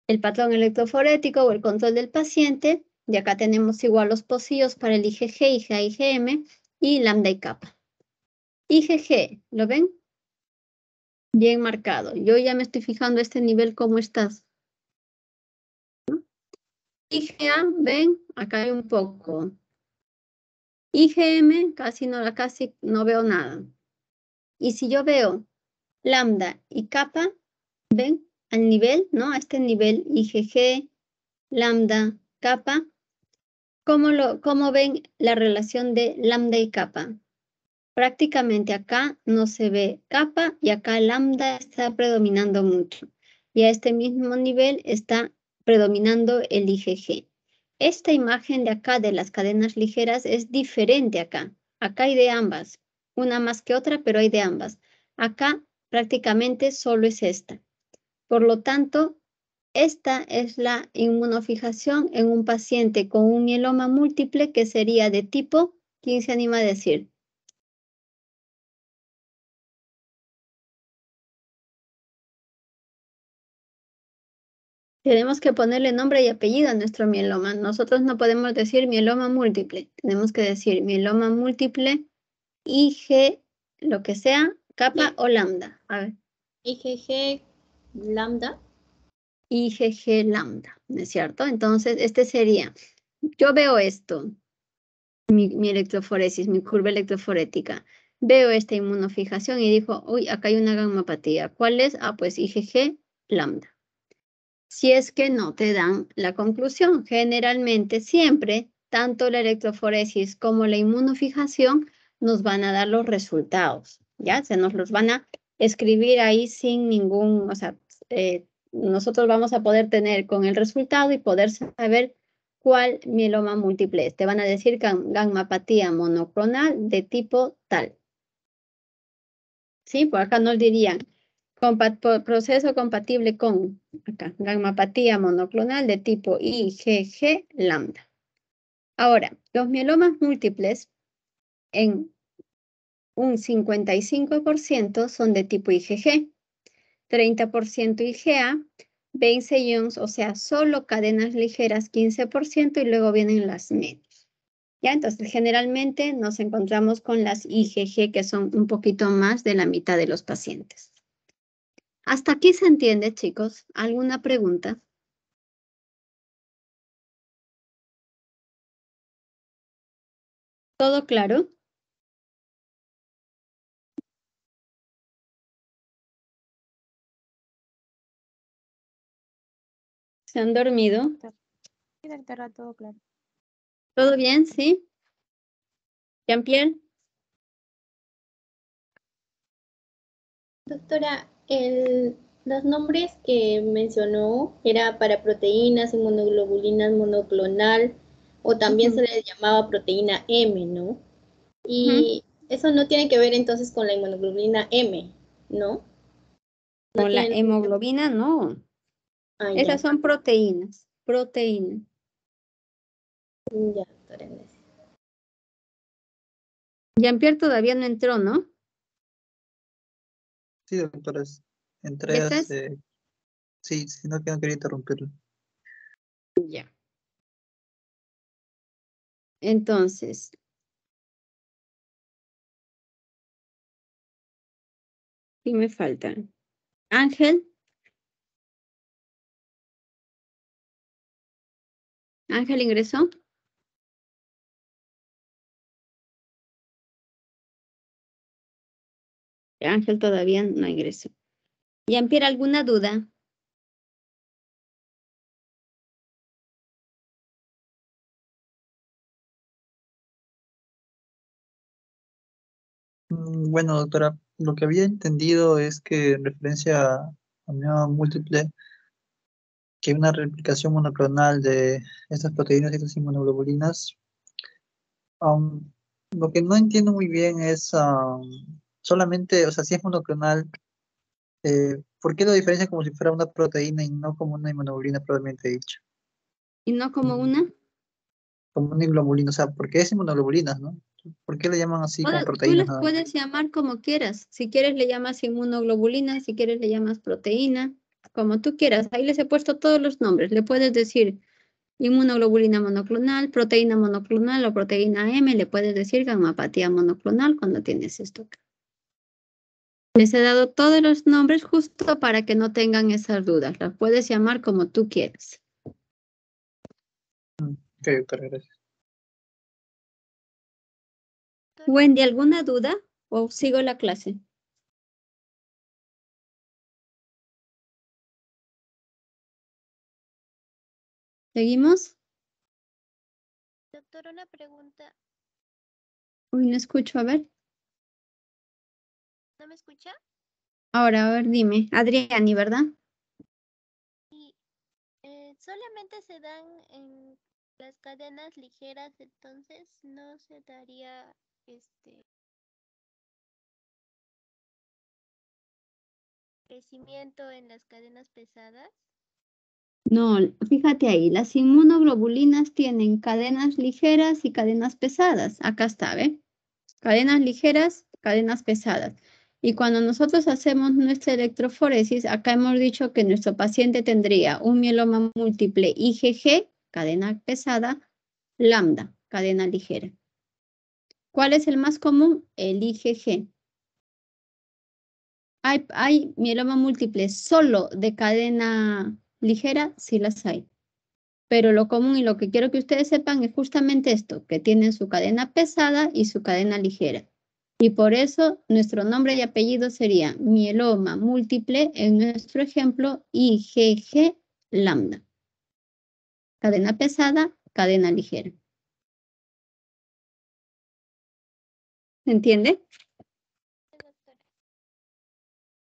B: el patrón electroforético o el control del paciente, y acá tenemos igual los pocillos para el IgG y IgM, y lambda y kappa. IgG, ¿lo ven? Bien marcado. Yo ya me estoy fijando este nivel cómo estás. IgA, ven, acá hay un poco. IgM, casi no, casi no veo nada. Y si yo veo lambda y capa ven, al nivel, ¿no? A este nivel IgG, lambda, capa ¿Cómo, ven la relación de lambda y kappa? Prácticamente acá no se ve kappa y acá lambda está predominando mucho. Y a este mismo nivel está predominando el IgG. Esta imagen de acá de las cadenas ligeras es diferente acá. Acá hay de ambas, una más que otra, pero hay de ambas. Acá prácticamente solo es esta. Por lo tanto, esta es la
A: inmunofijación en un paciente con un mieloma múltiple que sería de tipo, ¿quién se anima a decir? Tenemos que ponerle nombre y apellido a nuestro mieloma. Nosotros no podemos decir mieloma múltiple. Tenemos que decir
B: mieloma múltiple, IG, lo que sea, capa o lambda. A ver. IgG lambda. IgG lambda, ¿no es cierto? Entonces, este sería, yo veo esto, mi, electroforesis, mi curva electroforética, veo esta inmunofijación y dijo, uy, acá hay una gammapatía, ¿Cuál es? Ah, pues IgG lambda. Si es que no te dan la conclusión, generalmente siempre, tanto la electroforesis como la inmunofijación nos van a dar los resultados, ¿ya? Se nos los van a escribir ahí sin ningún, o sea, eh, nosotros vamos a poder tener con el resultado y poder saber cuál mieloma múltiple es. Te van a decir gammapatía monoclonal de tipo tal. ¿Sí? Por acá nos dirían proceso compatible con acá, monoclonal de tipo IgG lambda. Ahora, los mielomas múltiples en un 55% son de tipo IgG 30% IGA, 20 ions, o sea, solo cadenas ligeras 15% y luego vienen las medias. ¿Ya? Entonces, generalmente nos encontramos con las IgG que son un poquito más de la mitad de los pacientes.
A: Hasta aquí se entiende, chicos. ¿Alguna pregunta? ¿Todo claro? ¿Se han dormido? todo claro. ¿Todo bien, sí? jean Doctora, los nombres que mencionó era para proteínas,
B: inmunoglobulinas, monoclonal, o también se les llamaba proteína M, ¿no? Y eso no tiene que ver entonces con la inmunoglobulina M, no con la hemoglobina, no. Ah, Esas son proteínas,
A: proteínas. Ya, doctora Jean-Pierre todavía no entró, ¿no? Sí, doctora, entré Sí, si no, no quería interrumpirlo. Ya. Entonces, ¿Qué me falta. Ángel. Ángel ingresó. Ángel todavía no ingresó. Jean-Pierre, ¿alguna duda? Mm, bueno, doctora, lo que había entendido es que
C: en referencia a, mi múltiple que hay una replicación monoclonal de estas proteínas y estas inmunoglobulinas. Um, lo que no entiendo muy bien es um, solamente, o sea, si es monoclonal, eh, ¿por qué lo diferencia como si fuera una proteína y no como una inmunoglobulina probablemente dicho? ¿Y no como mm. una? Como una inmunoglobulina, o sea, ¿por qué es inmunoglobulina, ¿no? ¿Por qué le llaman así como como proteínas? Tú
B: puedes llamar como quieras. Si quieres le llamas inmunoglobulina, si quieres le llamas proteína como tú quieras. Ahí les he puesto todos los nombres. Le puedes decir inmunoglobulina monoclonal, proteína monoclonal o proteína M, le puedes decir gammapatía monoclonal cuando tienes esto acá. Les he dado todos los nombres justo para que no tengan esas dudas. Las puedes llamar como tú quieras.
A: Ok, gracias. Wendy, ¿alguna duda o sigo la clase? ¿Seguimos? Doctor, una pregunta. Uy, no escucho, a ver. ¿No me escucha? Ahora, a ver, dime. Adriani, ¿verdad? Sí. Eh, solamente se dan en las cadenas ligeras, entonces no se daría este crecimiento en las cadenas pesadas. No, fíjate ahí,
B: las inmunoglobulinas tienen cadenas ligeras y cadenas pesadas. Acá está, ¿ve? Cadenas ligeras, cadenas pesadas. Y cuando nosotros hacemos nuestra electroforesis, acá hemos dicho que nuestro paciente tendría un mieloma múltiple IgG, cadena pesada, lambda, cadena ligera. ¿Cuál es el más común? El IgG. Hay, hay mieloma múltiple solo de cadena ligera si las hay. Pero lo común y lo que quiero que ustedes sepan es justamente esto, que tienen su cadena pesada y su cadena ligera. Y por eso nuestro nombre y apellido sería mieloma
A: múltiple, en nuestro ejemplo IgG lambda. Cadena pesada, cadena ligera. ¿Entiende?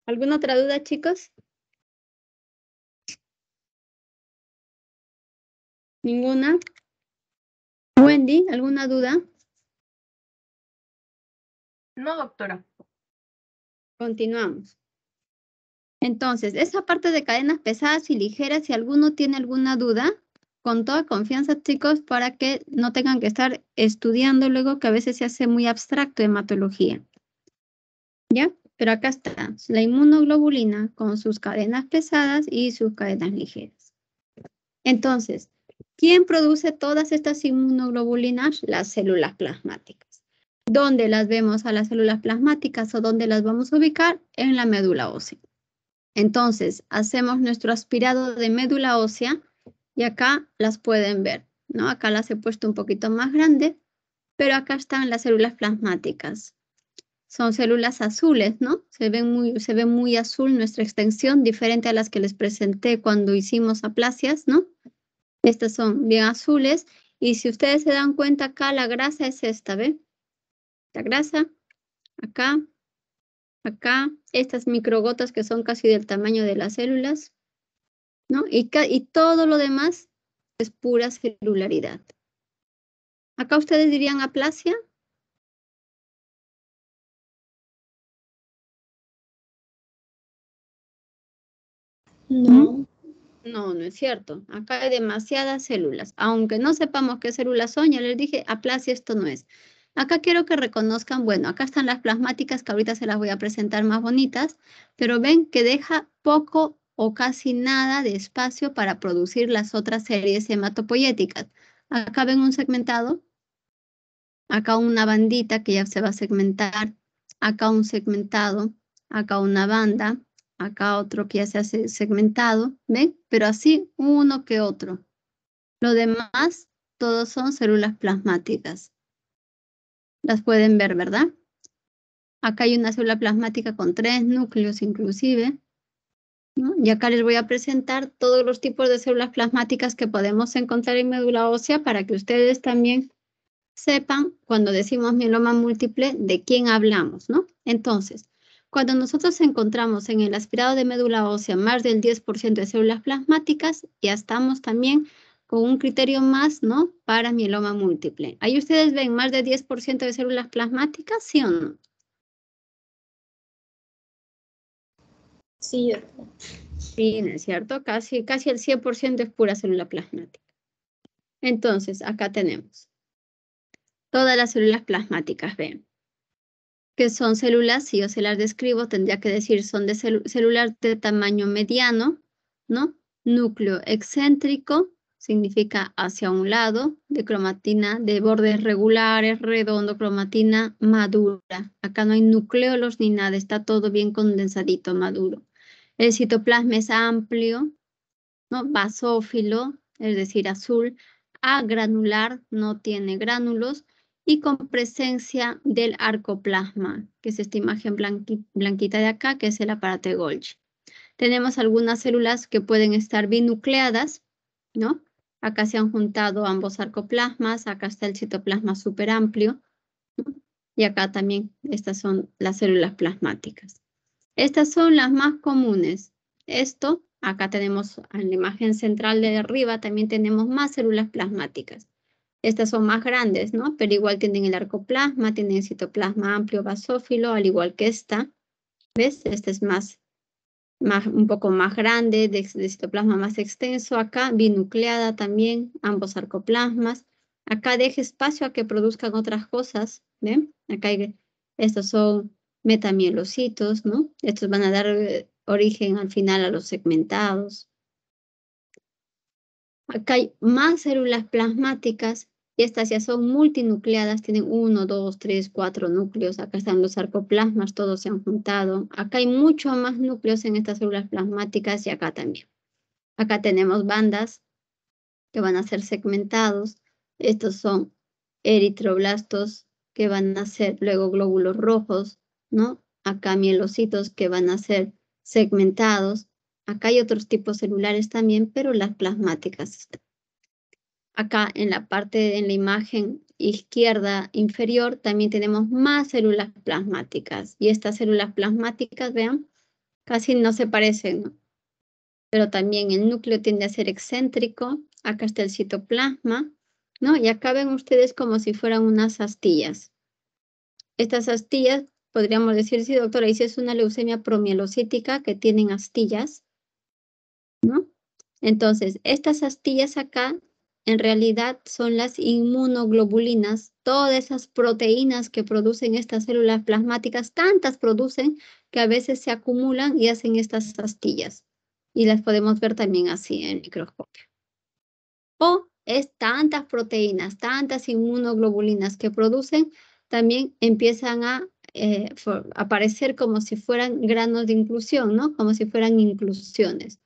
A: ¿Alguna otra duda, chicos? Ninguna. Wendy, ¿alguna duda? No, doctora. Continuamos.
B: Entonces, esa parte de cadenas pesadas y ligeras, si alguno tiene alguna duda, con toda confianza, chicos, para que no tengan que estar estudiando luego que a veces se hace muy abstracto hematología. ¿Ya? Pero acá está la inmunoglobulina con sus cadenas pesadas y sus cadenas ligeras. Entonces, ¿Quién produce todas estas inmunoglobulinas? Las células plasmáticas. ¿Dónde las vemos a las células plasmáticas o dónde las vamos a ubicar? En la médula ósea. Entonces, hacemos nuestro aspirado de médula ósea y acá las pueden ver, ¿no? Acá las he puesto un poquito más grande, pero acá están las células plasmáticas. Son células azules, ¿no? Se, ven muy, se ve muy azul nuestra extensión, diferente a las que les presenté cuando hicimos aplasias, ¿no? Estas son bien azules. Y si ustedes se dan cuenta acá, la grasa es esta, ¿ve? La grasa, acá, acá, estas microgotas que son casi del tamaño de las células, ¿no? Y, todo lo demás
A: es pura celularidad. Acá ustedes dirían aplasia. No. ¿Mm? No, no es cierto. Acá hay
B: demasiadas células. Aunque no sepamos qué células son, ya les dije, aplasia esto no es. Acá quiero que reconozcan, bueno, acá están las plasmáticas que ahorita se las voy a presentar más bonitas, pero ven que deja poco o casi nada de espacio para producir las otras series hematopoyéticas. Acá ven un segmentado, acá una bandita que ya se va a segmentar, acá un segmentado, acá una banda, acá otro que ya se hace segmentado, ¿ven? Pero así uno que otro. Lo demás, todos son células plasmáticas. Las pueden ver, ¿verdad? Acá hay una célula plasmática con tres núcleos inclusive. Y acá les voy a presentar todos los tipos de células plasmáticas que podemos encontrar en médula ósea para que ustedes también sepan cuando decimos mieloma múltiple de quién hablamos, ¿no? Entonces, cuando nosotros encontramos en el aspirado de médula ósea más del 10% de células plasmáticas, ya estamos también con un criterio más, ¿no? Para mieloma múltiple. Ahí ustedes ven más del 10% de células plasmáticas, ¿sí o no? Sí, Sí, es cierto? Casi, casi el 100% es pura célula plasmática. Entonces, acá tenemos todas las células plasmáticas, ven que son células, si yo se las describo, tendría que decir son de celular de tamaño mediano, ¿no? Núcleo excéntrico, significa hacia un lado, de cromatina de bordes regulares, redondo, cromatina madura. Acá no hay nucleolos ni nada, está todo bien condensadito, maduro. El citoplasma es amplio, ¿no? basófilo, es decir, azul, agranular, no tiene gránulos, y con presencia del arcoplasma, que es esta imagen blanquita de acá, que es el aparato Golgi. Tenemos algunas células que pueden estar binucleadas, ¿no? Acá se han juntado ambos arcoplasmas, acá está el citoplasma superamplio, amplio y acá también estas son las células plasmáticas. Estas son las más comunes. Esto, acá tenemos en la imagen central de arriba, también tenemos más células plasmáticas. Estas son más grandes, ¿no? Pero igual tienen el arcoplasma, tienen el citoplasma amplio basófilo, al igual que esta. ¿Ves? Esta es más, un poco más grande, de, citoplasma más extenso. Acá binucleada también, ambos arcoplasmas. Acá deje espacio a que produzcan otras cosas, ¿ven? Acá estos son metamielocitos, ¿no? Estos van a dar eh, origen al final a los segmentados. Acá hay más células plasmáticas y estas ya son multinucleadas, tienen uno, dos, tres, cuatro núcleos. Acá están los sarcoplasmas, todos se han juntado. Acá hay mucho más núcleos en estas células plasmáticas y acá también. Acá tenemos bandas que van a ser segmentados. Estos son eritroblastos que van a ser luego glóbulos rojos, ¿no? Acá mielocitos que van a ser segmentados. Acá hay otros tipos celulares también, pero las plasmáticas Acá en la parte, en la imagen izquierda inferior, también tenemos más células plasmáticas. Y estas células plasmáticas, vean, casi no se parecen, ¿no? pero también el núcleo tiende a ser excéntrico. Acá está el citoplasma, ¿no? Y acá ven ustedes como si fueran unas astillas. Estas astillas, podríamos decir, sí, doctora, si es una leucemia promielocítica que tienen astillas. Entonces, estas astillas acá en realidad son las inmunoglobulinas, todas esas proteínas que producen estas células plasmáticas, tantas producen que a veces se acumulan y hacen estas astillas. Y las podemos ver también así en el microscopio. O es tantas proteínas, tantas inmunoglobulinas que producen, también empiezan a eh, aparecer como si fueran granos de inclusión, ¿no? Como si fueran inclusiones.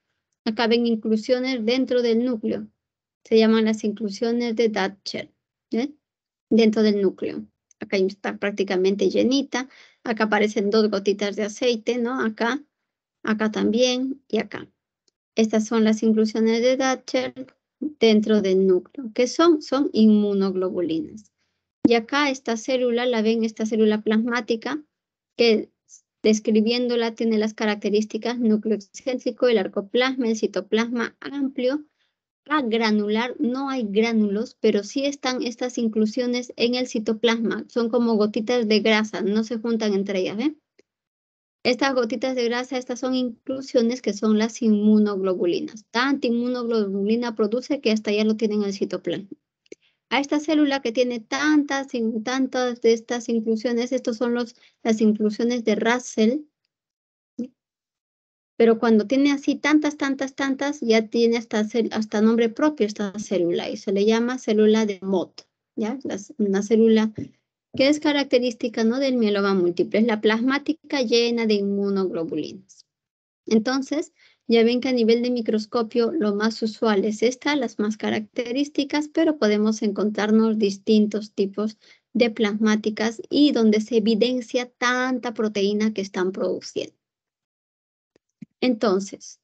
B: Acá ven inclusiones dentro del núcleo. Se llaman las inclusiones de Thatcher, ¿eh? dentro del núcleo. Acá está prácticamente llenita. Acá aparecen dos gotitas de aceite, ¿no? Acá, acá también y acá. Estas son las inclusiones de Thatcher dentro del núcleo. que son? Son inmunoglobulinas. Y acá esta célula, la ven, esta célula plasmática, que Describiéndola tiene las características núcleo el arcoplasma, el citoplasma amplio, a granular no hay gránulos, pero sí están estas inclusiones en el citoplasma. Son como gotitas de grasa, no se juntan entre ellas. Estas gotitas de grasa, estas son inclusiones que son las inmunoglobulinas. Tanta inmunoglobulina produce que hasta ya lo tienen en el citoplasma a esta célula que tiene tantas, y tantas de estas inclusiones, estas son los, las inclusiones de Russell, pero cuando tiene así tantas, tantas, tantas, ya tiene hasta, hasta nombre propio esta célula y se le llama célula de Mott, ¿ya? una célula que es característica ¿no? del mieloma múltiple, es la plasmática llena de inmunoglobulinas. Entonces, ya ven que a nivel de microscopio lo más usual es esta, las más características, pero podemos encontrarnos distintos tipos de plasmáticas y donde se evidencia tanta proteína que están produciendo. Entonces,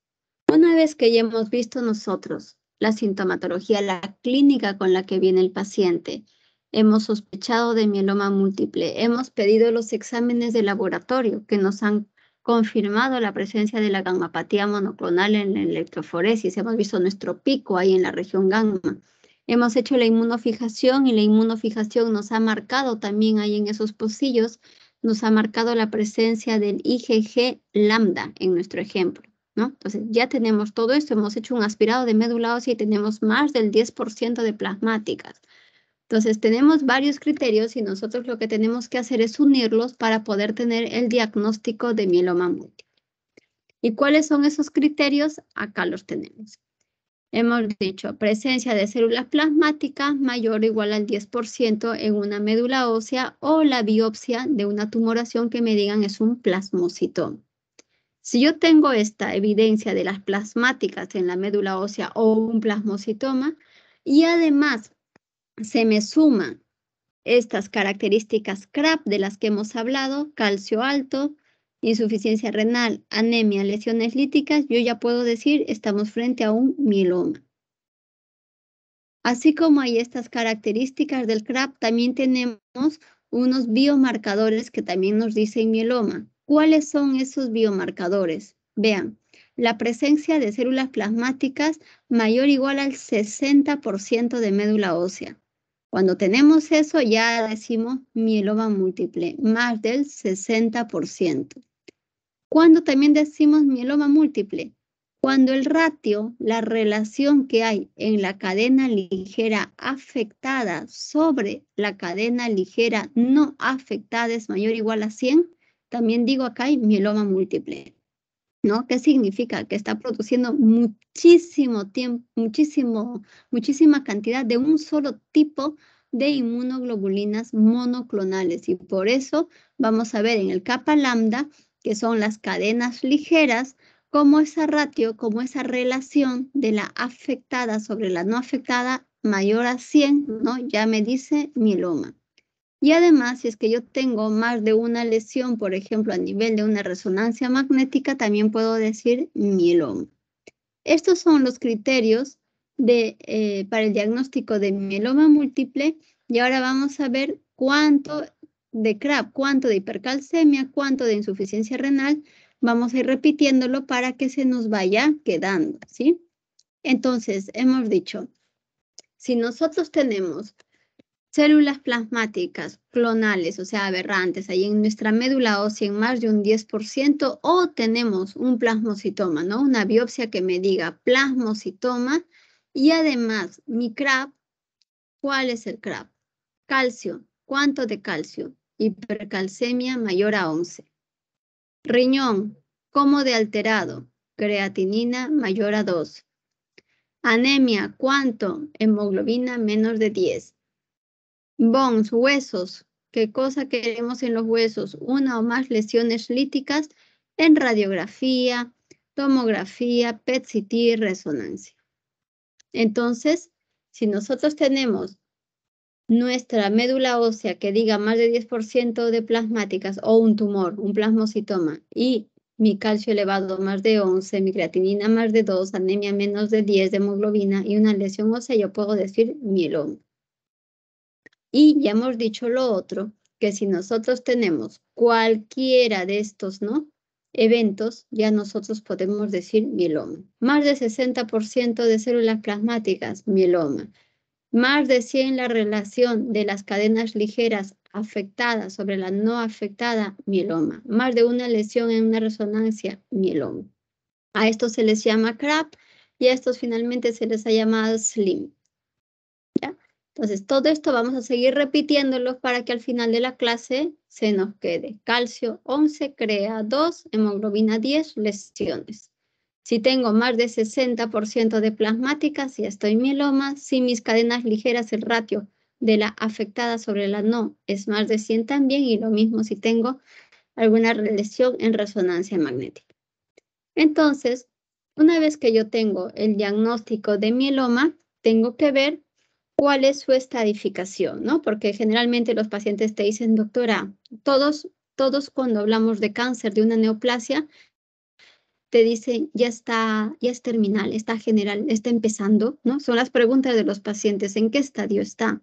B: una vez que ya hemos visto nosotros la sintomatología, la clínica con la que viene el paciente, hemos sospechado de mieloma múltiple, hemos pedido los exámenes de laboratorio que nos han confirmado la presencia de la gammapatía monoclonal en la electroforesis. Hemos visto nuestro pico ahí en la región gamma. Hemos hecho la inmunofijación y la inmunofijación nos ha marcado también ahí en esos pocillos, nos ha marcado la presencia del IgG lambda en nuestro ejemplo. ¿no? Entonces ya tenemos todo esto, hemos hecho un aspirado de médula ósea y tenemos más del 10% de plasmáticas. Entonces, tenemos varios criterios y nosotros lo que tenemos que hacer es unirlos para poder tener el diagnóstico de mieloma múltiple. ¿Y cuáles son esos criterios? Acá los tenemos. Hemos dicho presencia de células plasmáticas mayor o igual al 10% en una médula ósea o la biopsia de una tumoración que me digan es un plasmocitoma. Si yo tengo esta evidencia de las plasmáticas en la médula ósea o un plasmocitoma, y además se me suman estas características CRAP de las que hemos hablado, calcio alto, insuficiencia renal, anemia, lesiones líticas, yo ya puedo decir estamos frente a un mieloma. Así como hay estas características del CRAP, también tenemos unos biomarcadores que también nos dicen mieloma. ¿Cuáles son esos biomarcadores? Vean, la presencia de células plasmáticas mayor o igual al 60% de médula ósea. Cuando tenemos eso ya decimos mieloma múltiple, más del 60%. Cuando también decimos mieloma múltiple, cuando el ratio, la relación que hay en la cadena ligera afectada sobre la cadena ligera no afectada es mayor o igual a 100, también digo acá hay mieloma múltiple. ¿no? ¿Qué significa? Que está produciendo muchísimo tiempo, muchísimo, muchísima cantidad de un solo tipo de inmunoglobulinas monoclonales. Y por eso vamos a ver en el kappa lambda, que son las cadenas ligeras, cómo esa ratio, cómo esa relación de la afectada sobre la no afectada mayor a 100, ¿no? Ya me dice mieloma. Y además, si es que yo tengo más de una lesión, por ejemplo, a nivel de una resonancia magnética, también puedo decir mieloma. Estos son los criterios de, eh, para el diagnóstico de mieloma múltiple y ahora vamos a ver cuánto de CRAP, cuánto de hipercalcemia, cuánto de insuficiencia renal, vamos a ir repitiéndolo para que se nos vaya quedando, ¿sí? Entonces, hemos dicho, si nosotros tenemos Células plasmáticas clonales, o sea, aberrantes, ahí en nuestra médula ósea en más de un 10%, o tenemos un plasmocitoma, ¿no? Una biopsia que me diga plasmocitoma y además mi CRAP, ¿cuál es el CRAP? Calcio, ¿cuánto de calcio? Hipercalcemia mayor a 11. Riñón, ¿cómo de alterado? Creatinina mayor a 2. Anemia, ¿cuánto? Hemoglobina menos de 10. Bones, huesos. ¿Qué cosa queremos en los huesos? Una o más lesiones líticas en radiografía, tomografía, PET-CT, resonancia. Entonces, si nosotros tenemos nuestra médula ósea que diga más de 10% de plasmáticas o un tumor, un plasmocitoma, y mi calcio elevado más de 11, mi creatinina más de 2, anemia menos de 10 de hemoglobina y una lesión ósea, yo puedo decir mieloma. Y ya hemos dicho lo otro, que si nosotros tenemos cualquiera de estos, ¿no? Eventos, ya nosotros podemos decir mieloma. Más de 60% de células plasmáticas, mieloma. Más de 100 la relación de las cadenas ligeras afectadas sobre la no afectada, mieloma. Más de una lesión en una resonancia, mieloma. A estos se les llama CRAP y a estos finalmente se les ha llamado SLIM. ¿Ya? Entonces, todo esto vamos a seguir repitiéndolo para que al final de la clase se nos quede. Calcio 11 crea 2, hemoglobina 10, lesiones. Si tengo más de 60% de plasmática, si estoy mieloma, si mis cadenas ligeras, el ratio de la afectada sobre la no es más de 100 también, y lo mismo si tengo alguna lesión en resonancia magnética. Entonces, una vez que yo tengo el diagnóstico de mieloma, tengo que ver cuál es su estadificación, ¿no? Porque generalmente los pacientes te dicen, doctora, todos, todos cuando hablamos de cáncer, de una neoplasia, te dicen, ya está, ya es terminal, está general, está empezando, ¿no? Son las preguntas de los pacientes, ¿en qué estadio está?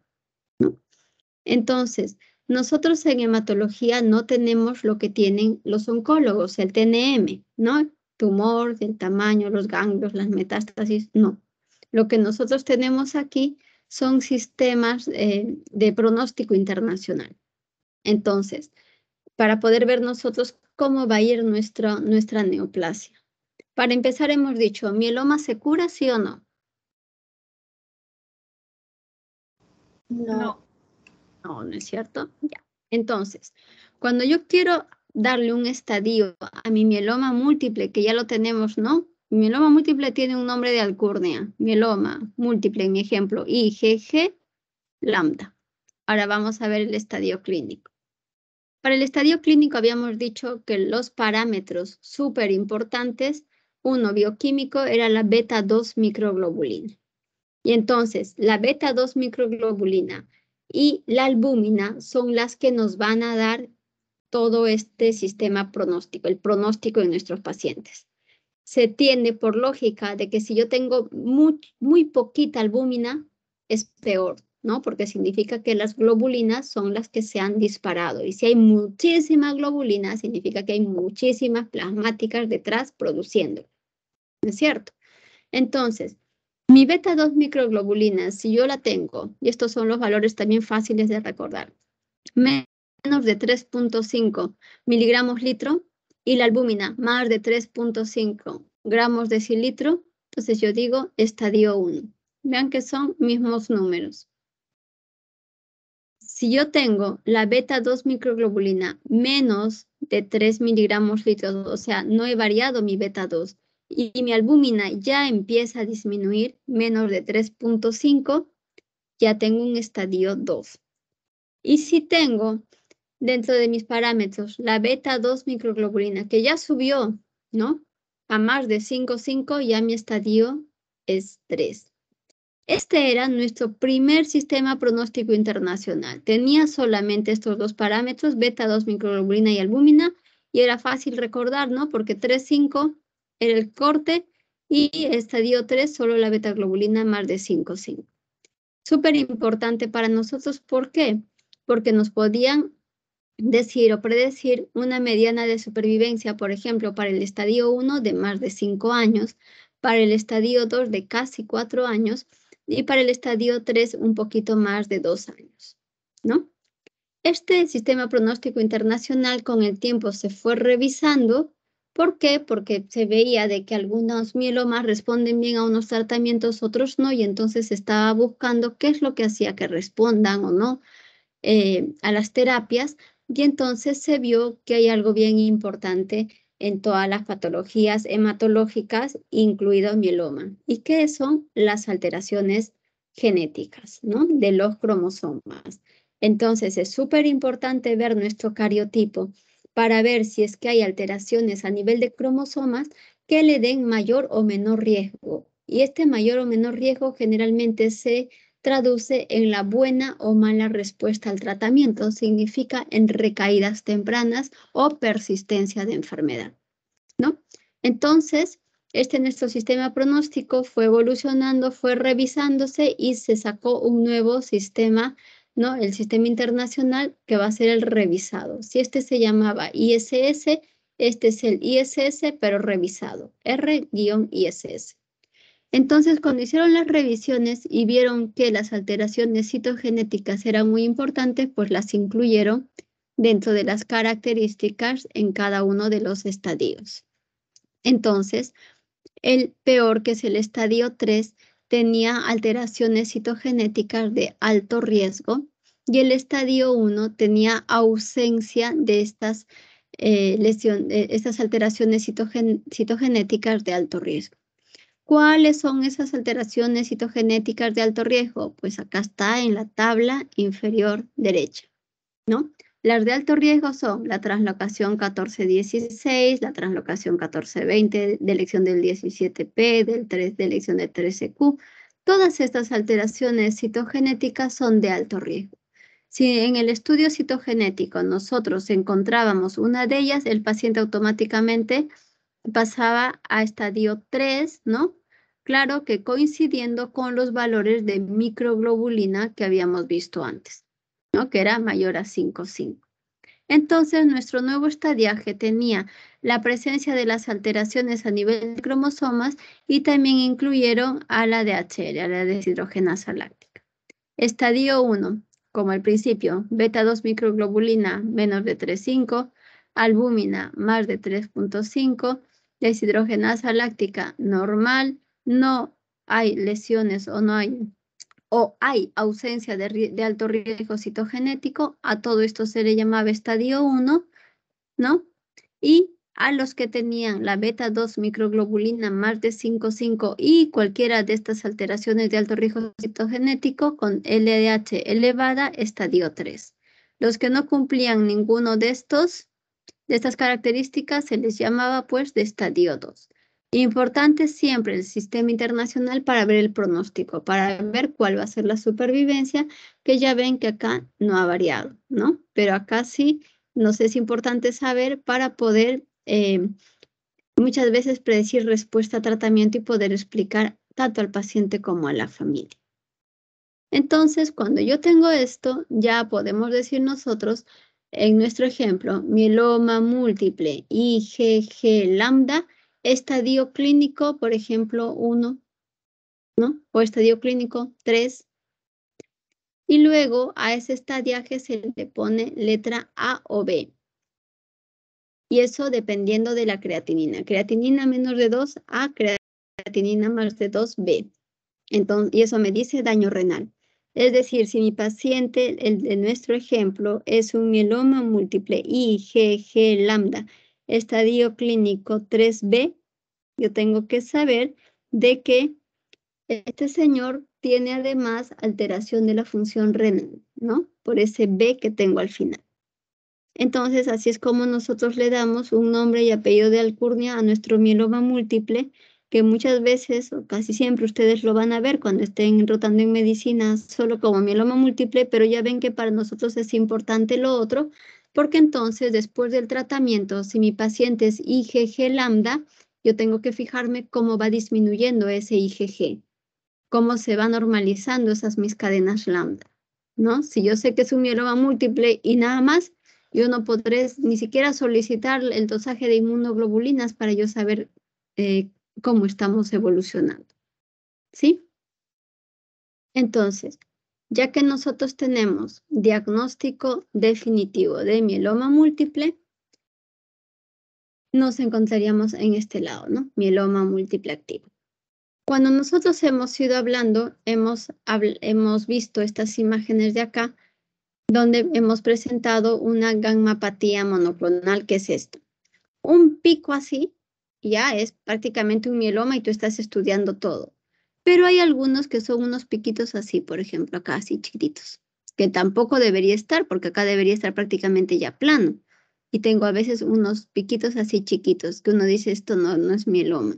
B: Entonces, nosotros en hematología no tenemos lo que tienen los oncólogos, el TNM, ¿no? tumor, el tamaño, los ganglios, las metástasis, no. Lo que nosotros tenemos aquí son sistemas eh, de pronóstico internacional. Entonces, para poder ver nosotros cómo va a ir nuestra neoplasia. Para empezar, hemos dicho, ¿mieloma se cura, sí o no? No.
A: No, no es cierto. Ya.
B: Entonces, cuando yo quiero darle un estadio a mi mieloma múltiple, que ya lo tenemos, ¿no? Mieloma múltiple tiene un nombre de alcurnia, mieloma múltiple en mi ejemplo, IgG lambda. Ahora vamos a ver el estadio clínico. Para el estadio clínico habíamos dicho que los parámetros súper importantes, uno bioquímico, era la beta-2 microglobulina. Y entonces, la beta-2 microglobulina y la albúmina son las que nos van a dar todo este sistema pronóstico, el pronóstico de nuestros pacientes se tiene por lógica de que si yo tengo muy, muy poquita albúmina, es peor, ¿no? Porque significa que las globulinas son las que se han disparado. Y si hay muchísima globulina, significa que hay muchísimas plasmáticas detrás produciendo. ¿No es cierto? Entonces, mi beta 2 microglobulina si yo la tengo, y estos son los valores también fáciles de recordar, menos de 3.5 miligramos litro, y la albúmina más de 3.5 gramos de cilitro, entonces yo digo estadio 1. Vean que son mismos números. Si yo tengo la beta 2 microglobulina menos de 3 miligramos litros, o sea, no he variado mi beta 2 y mi albúmina ya empieza a disminuir menos de 3.5, ya tengo un estadio 2. Y si tengo dentro de mis parámetros la beta 2 microglobulina, que ya subió, ¿no? A más de 5,5 ya mi estadio es 3. Este era nuestro primer sistema pronóstico internacional. Tenía solamente estos dos parámetros, beta 2 microglobulina y albúmina, y era fácil recordar, ¿no? Porque 3,5 era el corte y estadio 3 solo la beta globulina más de 5,5. Súper importante para nosotros, ¿por qué? Porque nos podían decir o predecir una mediana de supervivencia, por ejemplo, para el estadio 1 de más de 5 años, para el estadio 2 de casi 4 años y para el estadio 3 un poquito más de 2 años, ¿no? Este sistema pronóstico internacional con el tiempo se fue revisando. ¿Por qué? Porque se veía de que algunos mielomas responden bien a unos tratamientos, otros no, y entonces estaba buscando qué es lo que hacía que respondan o no eh, a las terapias y entonces se vio que hay algo bien importante en todas las patologías hematológicas, incluido mieloma, y que son las alteraciones genéticas ¿no? de los cromosomas. Entonces es súper importante ver nuestro cariotipo para ver si es que hay alteraciones a nivel de cromosomas que le den mayor o menor riesgo. Y este mayor o menor riesgo generalmente se traduce en la buena o mala respuesta al tratamiento, significa en recaídas tempranas o persistencia de enfermedad, ¿no? Entonces, este nuestro sistema pronóstico fue evolucionando, fue revisándose y se sacó un nuevo sistema, ¿no? El sistema internacional que va a ser el revisado. Si este se llamaba ISS, este es el ISS pero revisado, R-ISS. Entonces, cuando hicieron las revisiones y vieron que las alteraciones citogenéticas eran muy importantes, pues las incluyeron dentro de las características en cada uno de los estadios. Entonces, el peor, que es el estadio 3, tenía alteraciones citogenéticas de alto riesgo y el estadio 1 tenía ausencia de estas, eh, eh, estas alteraciones citogenéticas de alto riesgo. ¿Cuáles son esas alteraciones citogenéticas de alto riesgo? Pues acá está en la tabla inferior derecha, ¿no? Las de alto riesgo son la translocación 1416, la translocación 1420 de elección del 17P, del 3 de elección del 13Q. Todas estas alteraciones citogenéticas son de alto riesgo. Si en el estudio citogenético nosotros encontrábamos una de ellas, el paciente automáticamente pasaba a estadio 3, ¿no? Claro que coincidiendo con los valores de microglobulina que habíamos visto antes, ¿no? Que era mayor a 5,5. Entonces, nuestro nuevo estadiaje tenía la presencia de las alteraciones a nivel de cromosomas y también incluyeron a la DHL, a la deshidrogenasa láctica. Estadio 1, como al principio, beta 2 microglobulina menos de 3,5, albúmina más de 3,5 deshidrogenasa láctica normal, no hay lesiones o no hay o hay ausencia de, alto riesgo citogenético, a todo esto se le llamaba estadio 1, ¿no? Y a los que tenían la beta 2 microglobulina más de 5,5 y cualquiera de estas alteraciones de alto riesgo citogenético con LDH elevada, estadio 3. Los que no cumplían ninguno de estos de estas características se les llamaba pues de estadio 2. Importante siempre el sistema internacional para ver el pronóstico, para ver cuál va a ser la supervivencia, que ya ven que acá no ha variado, ¿no? Pero acá sí nos es importante saber para poder eh, muchas veces predecir respuesta a tratamiento y poder explicar tanto al paciente como a la familia. Entonces, cuando yo tengo esto, ya podemos decir nosotros en nuestro ejemplo, mieloma múltiple IgG lambda, estadio clínico, por ejemplo, 1, ¿no? O estadio clínico 3. Y luego a ese estadiaje se le pone letra A o B. Y eso dependiendo de la creatinina. Creatinina menor de 2, A, creatinina más de 2, B. Entonces, y eso me dice daño renal. Es decir, si mi paciente, el de nuestro ejemplo, es un mieloma múltiple IgG lambda, estadio clínico 3B, yo tengo que saber de que este señor tiene además alteración de la función renal, ¿no? Por ese B que tengo al final. Entonces, así es como nosotros le damos un nombre y apellido de alcurnia a nuestro mieloma múltiple que muchas veces o casi siempre ustedes lo van a ver cuando estén rotando en medicinas, solo como mieloma múltiple, pero ya ven que para nosotros es importante lo otro, porque entonces después del tratamiento, si mi paciente es IgG lambda, yo tengo que fijarme cómo va disminuyendo ese IgG, cómo se va normalizando esas mis cadenas lambda, ¿no? Si yo sé que es un mieloma múltiple y nada más, yo no podré ni siquiera solicitar el dosaje de inmunoglobulinas para yo saber eh, cómo estamos evolucionando. ¿Sí? Entonces, ya que nosotros tenemos diagnóstico definitivo de mieloma múltiple, nos encontraríamos en este lado, ¿no? Mieloma múltiple activo. Cuando nosotros hemos ido hablando, hemos, visto estas imágenes de acá, donde hemos presentado una gammapatía monoclonal, que es esto. Un pico así ya es prácticamente un mieloma y tú estás estudiando todo. Pero hay algunos que son unos piquitos así, por ejemplo, acá así chiquititos, que tampoco debería estar porque acá debería estar prácticamente ya plano. Y tengo a veces unos piquitos así chiquitos que uno dice esto no, no es mieloma,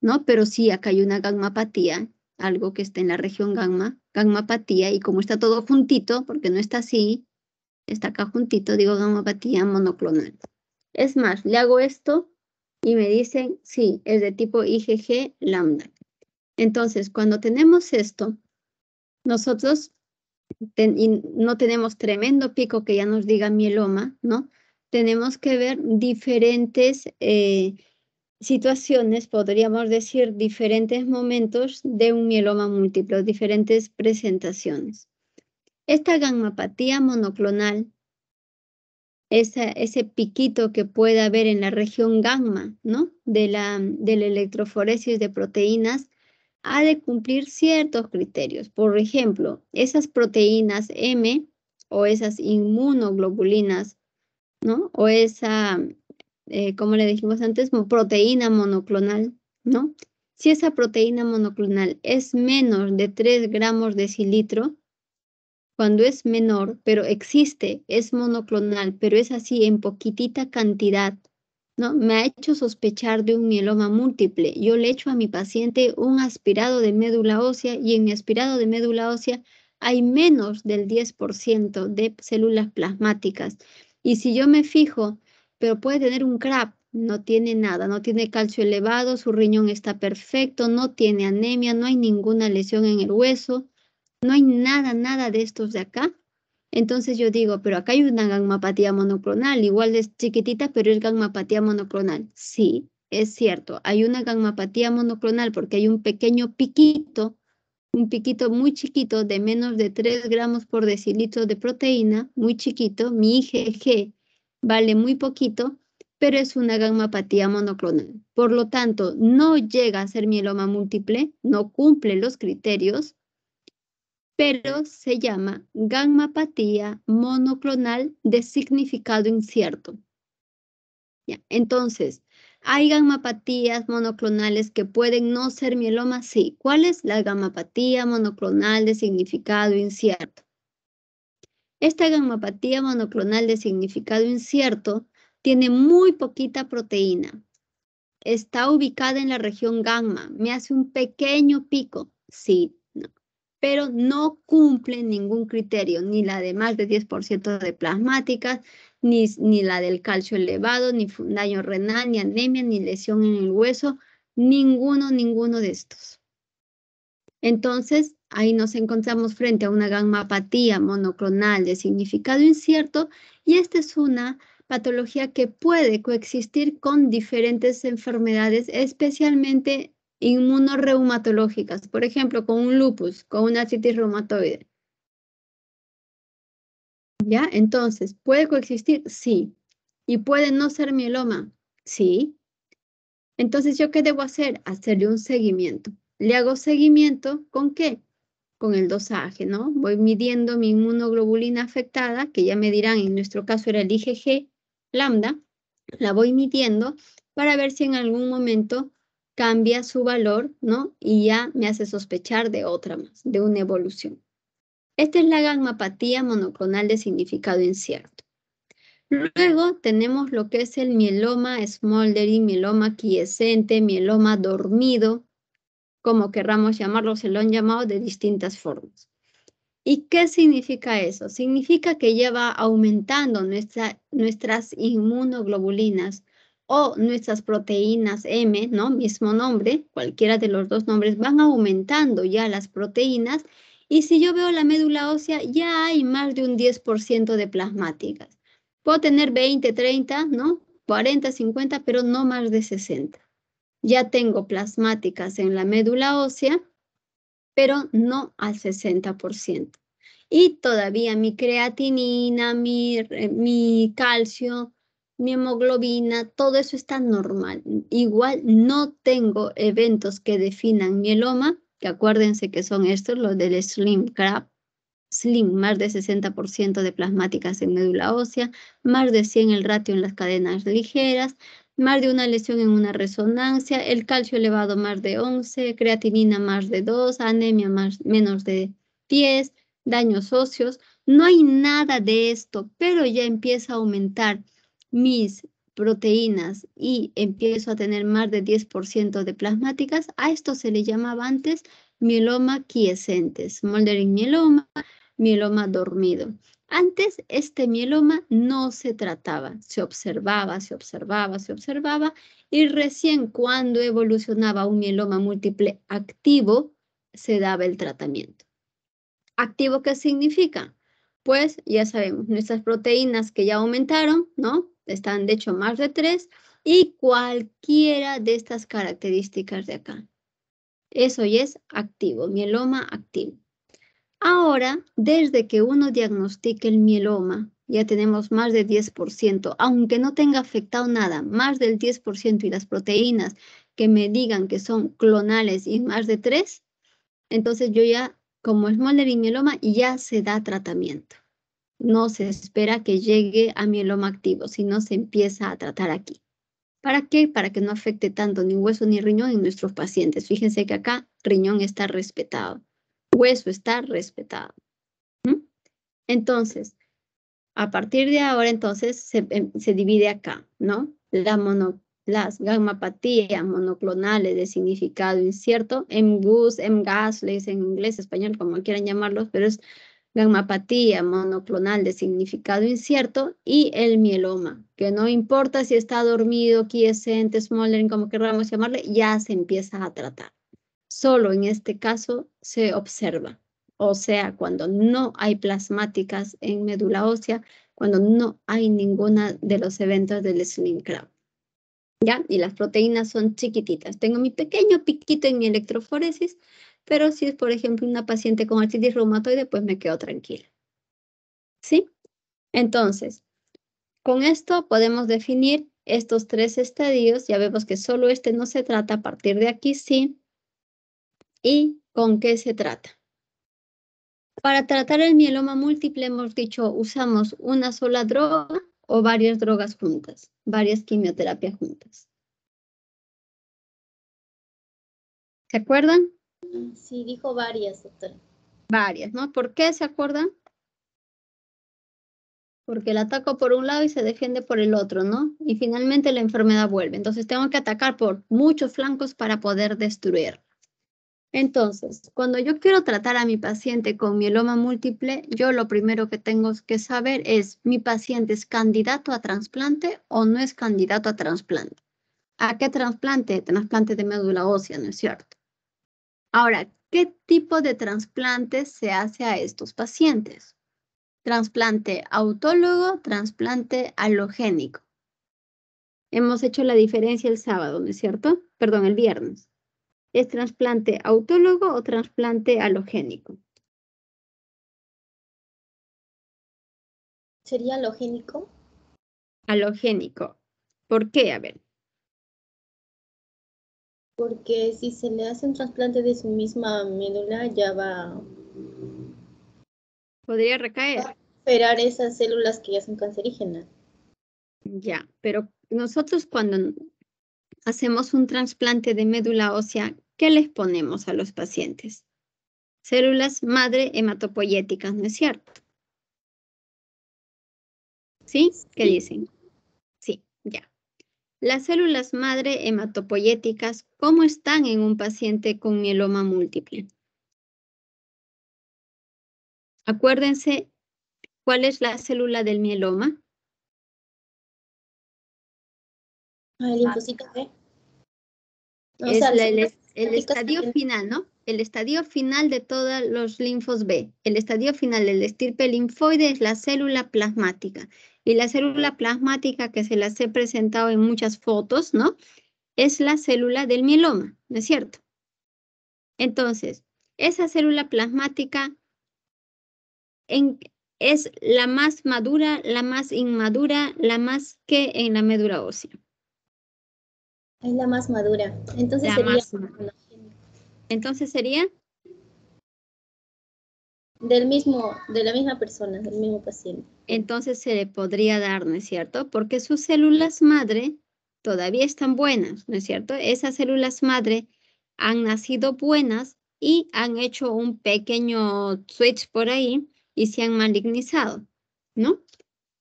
B: ¿no? Pero sí, acá hay una gangmapatía, algo que está en la región gamma, gammapatía y como está todo juntito, porque no está así, está acá juntito, digo gammapatía monoclonal. Es más, le hago esto y me dicen, sí, es de tipo IgG lambda. Entonces, cuando tenemos esto, nosotros no tenemos tremendo pico que ya nos diga mieloma, ¿no? Tenemos que ver diferentes eh, situaciones, podríamos decir, diferentes momentos de un mieloma múltiple, diferentes presentaciones. Esta gammapatía monoclonal ese piquito que puede haber en la región gamma ¿no? de la, electroforesis de proteínas, ha de cumplir ciertos criterios. Por ejemplo, esas proteínas M o esas inmunoglobulinas, ¿no? O esa, eh, como le dijimos antes, proteína monoclonal, ¿no? Si esa proteína monoclonal es menos de 3 gramos de cilitro, cuando es menor, pero existe, es monoclonal, pero es así en poquitita cantidad, ¿no? Me ha hecho sospechar de un mieloma múltiple. Yo le echo a mi paciente un aspirado de médula ósea y en mi aspirado de médula ósea hay menos del 10% de células plasmáticas. Y si yo me fijo, pero puede tener un CRAP, no tiene nada, no tiene calcio elevado, su riñón está perfecto, no tiene anemia, no hay ninguna lesión en el hueso, no hay nada, nada de estos de acá. Entonces yo digo, pero acá hay una gangmapatía monoclonal, igual es chiquitita, pero es gangmapatía monoclonal. Sí, es cierto, hay una gangmapatía monoclonal porque hay un pequeño piquito, un piquito muy chiquito de menos de 3 gramos por decilitro de proteína, muy chiquito, mi IgG vale muy poquito, pero es una gangmapatía monoclonal. Por lo tanto, no llega a ser mieloma múltiple, no cumple los criterios, pero se llama gammapatía monoclonal de significado incierto. Entonces, ¿hay gammapatías monoclonales que pueden no ser mieloma? Sí. ¿Cuál es la gammapatía monoclonal de significado incierto? Esta gammapatía monoclonal de significado incierto tiene muy poquita proteína. Está ubicada en la región gamma, me hace un pequeño pico, sí, pero no cumplen ningún criterio, ni la de más de 10% de plasmáticas, ni, ni la del calcio elevado, ni daño renal, ni anemia, ni lesión en el hueso, ninguno, ninguno de estos. Entonces, ahí nos encontramos frente a una gammapatía monoclonal de significado incierto y esta es una patología que puede coexistir con diferentes enfermedades, especialmente inmunoreumatológicas, por ejemplo, con un lupus, con una artritis reumatoide. ¿Ya? Entonces, ¿puede coexistir? Sí. ¿Y puede no ser mieloma? Sí. Entonces, ¿yo qué debo hacer? Hacerle un seguimiento. Le hago seguimiento con qué? Con el dosaje, ¿no? Voy midiendo mi inmunoglobulina afectada, que ya me dirán, en nuestro caso era el IgG lambda, la voy midiendo para ver si en algún momento cambia su valor, ¿no? Y ya me hace sospechar de otra más, de una evolución. Esta es la gammapatía monoclonal de significado incierto. Luego tenemos lo que es el mieloma smoldering, mieloma quiescente, mieloma dormido, como querramos llamarlo, se lo han llamado de distintas formas. ¿Y qué significa eso? Significa que lleva aumentando nuestras inmunoglobulinas, o nuestras proteínas M, ¿no? Mismo nombre, cualquiera de los dos nombres, van aumentando ya las proteínas. Y si yo veo la médula ósea, ya hay más de un 10% de plasmáticas. Puedo tener 20, 30, ¿no? 40, 50, pero no más de 60. Ya tengo plasmáticas en la médula ósea, pero no al 60%. Y todavía mi creatinina, mi, mi calcio, mi hemoglobina, todo eso está normal. Igual no tengo eventos que definan mieloma, que acuérdense que son estos, los del slim crab, slim, más de 60% de plasmáticas en médula ósea, más de 100 el ratio en las cadenas ligeras, más de una lesión en una resonancia, el calcio elevado más de 11, creatinina más de 2, anemia más, menos de 10, daños óseos. No hay nada de esto, pero ya empieza a aumentar mis proteínas y empiezo a tener más de 10% de plasmáticas, a esto se le llamaba antes mieloma quiescentes, Moldering mieloma, mieloma dormido. Antes este mieloma no se trataba, se observaba, se observaba, se observaba y recién cuando evolucionaba un mieloma múltiple activo se daba el tratamiento. ¿Activo qué significa? Pues ya sabemos, nuestras proteínas que ya aumentaron, ¿no? están de hecho más de tres, y cualquiera de estas características de acá. Eso ya es activo, mieloma activo. Ahora, desde que uno diagnostique el mieloma, ya tenemos más del 10%, aunque no tenga afectado nada, más del 10% y las proteínas que me digan que son clonales y más de tres entonces yo ya, como es Moller y mieloma, ya se da tratamiento no se espera que llegue a mieloma activo, sino se empieza a tratar aquí. ¿Para qué? Para que no afecte tanto ni hueso ni riñón en nuestros pacientes. Fíjense que acá riñón está respetado, hueso está respetado. Entonces, a partir de ahora, entonces, em, se, divide acá, ¿no? La mono, las gammapatías monoclonales de significado incierto, MGUS, MGAS, le dicen en inglés, español, como quieran llamarlos, pero es gammapatía monoclonal de significado incierto y el mieloma, que no importa si está dormido, quiescente, smoldering, como queramos llamarle, ya se empieza a tratar. Solo en este caso se observa, o sea, cuando no hay plasmáticas en médula ósea, cuando no hay ninguna de los eventos del Crab. ¿Ya? Y las proteínas son chiquititas. Tengo mi pequeño piquito en mi electroforesis, pero si es, por ejemplo, una paciente con artritis reumatoide, pues me quedo tranquila. ¿Sí? Entonces, con esto podemos definir estos tres estadios. Ya vemos que solo este no se trata, a partir de aquí sí. ¿Y con qué se trata? Para tratar el mieloma múltiple, hemos dicho, usamos una sola droga o varias
A: drogas juntas, varias quimioterapias juntas. ¿Se acuerdan? Sí, dijo varias, Varias, ¿no?
B: ¿Por qué se acuerdan? Porque el ataco por un lado y se defiende por el otro, ¿no? Y finalmente la enfermedad vuelve. Entonces tengo que atacar por muchos flancos para poder destruirla Entonces, cuando yo quiero tratar a mi paciente con mieloma múltiple, yo lo primero que tengo que saber es, ¿mi paciente es candidato a trasplante o no es candidato a trasplante? ¿A qué trasplante? Trasplante de médula ósea, ¿no es cierto? Ahora, ¿qué tipo de trasplante se hace a estos pacientes? Trasplante autólogo, trasplante halogénico. Hemos hecho la diferencia el sábado, ¿no es cierto? Perdón, el viernes.
A: ¿Es trasplante autólogo o trasplante alogénico? ¿Sería halogénico? Alogénico. ¿Por qué? A ver, porque si se le hace un trasplante de su misma médula, ya va...
B: Podría recaer. esperar esas células que ya son cancerígenas. Ya, pero nosotros cuando hacemos un trasplante de médula ósea, ¿qué les ponemos a los pacientes? Células madre hematopoyéticas, ¿no es cierto? ¿Sí? ¿Qué dicen? las células madre hematopoyéticas, ¿cómo están en un paciente con mieloma múltiple?
A: Acuérdense, ¿cuál es la célula del mieloma? El linfocito B. es
B: el, estadio final, ¿no? El estadio final de todos los linfos B. El estadio final del estirpe linfoide es la célula plasmática. Y la célula plasmática que se las he presentado en muchas fotos, ¿no? Es la célula del mieloma, ¿no es cierto? Entonces, esa célula plasmática es la más madura, la más inmadura, la más que en la médula ósea. Es la más madura. Entonces
A: sería.
B: Entonces sería del mismo, de la misma persona, del mismo paciente. Entonces se le podría dar, ¿no es cierto? Porque sus células madre todavía están buenas, ¿no es cierto? Esas células madre han nacido buenas y han hecho un pequeño switch por ahí y se han malignizado, ¿no?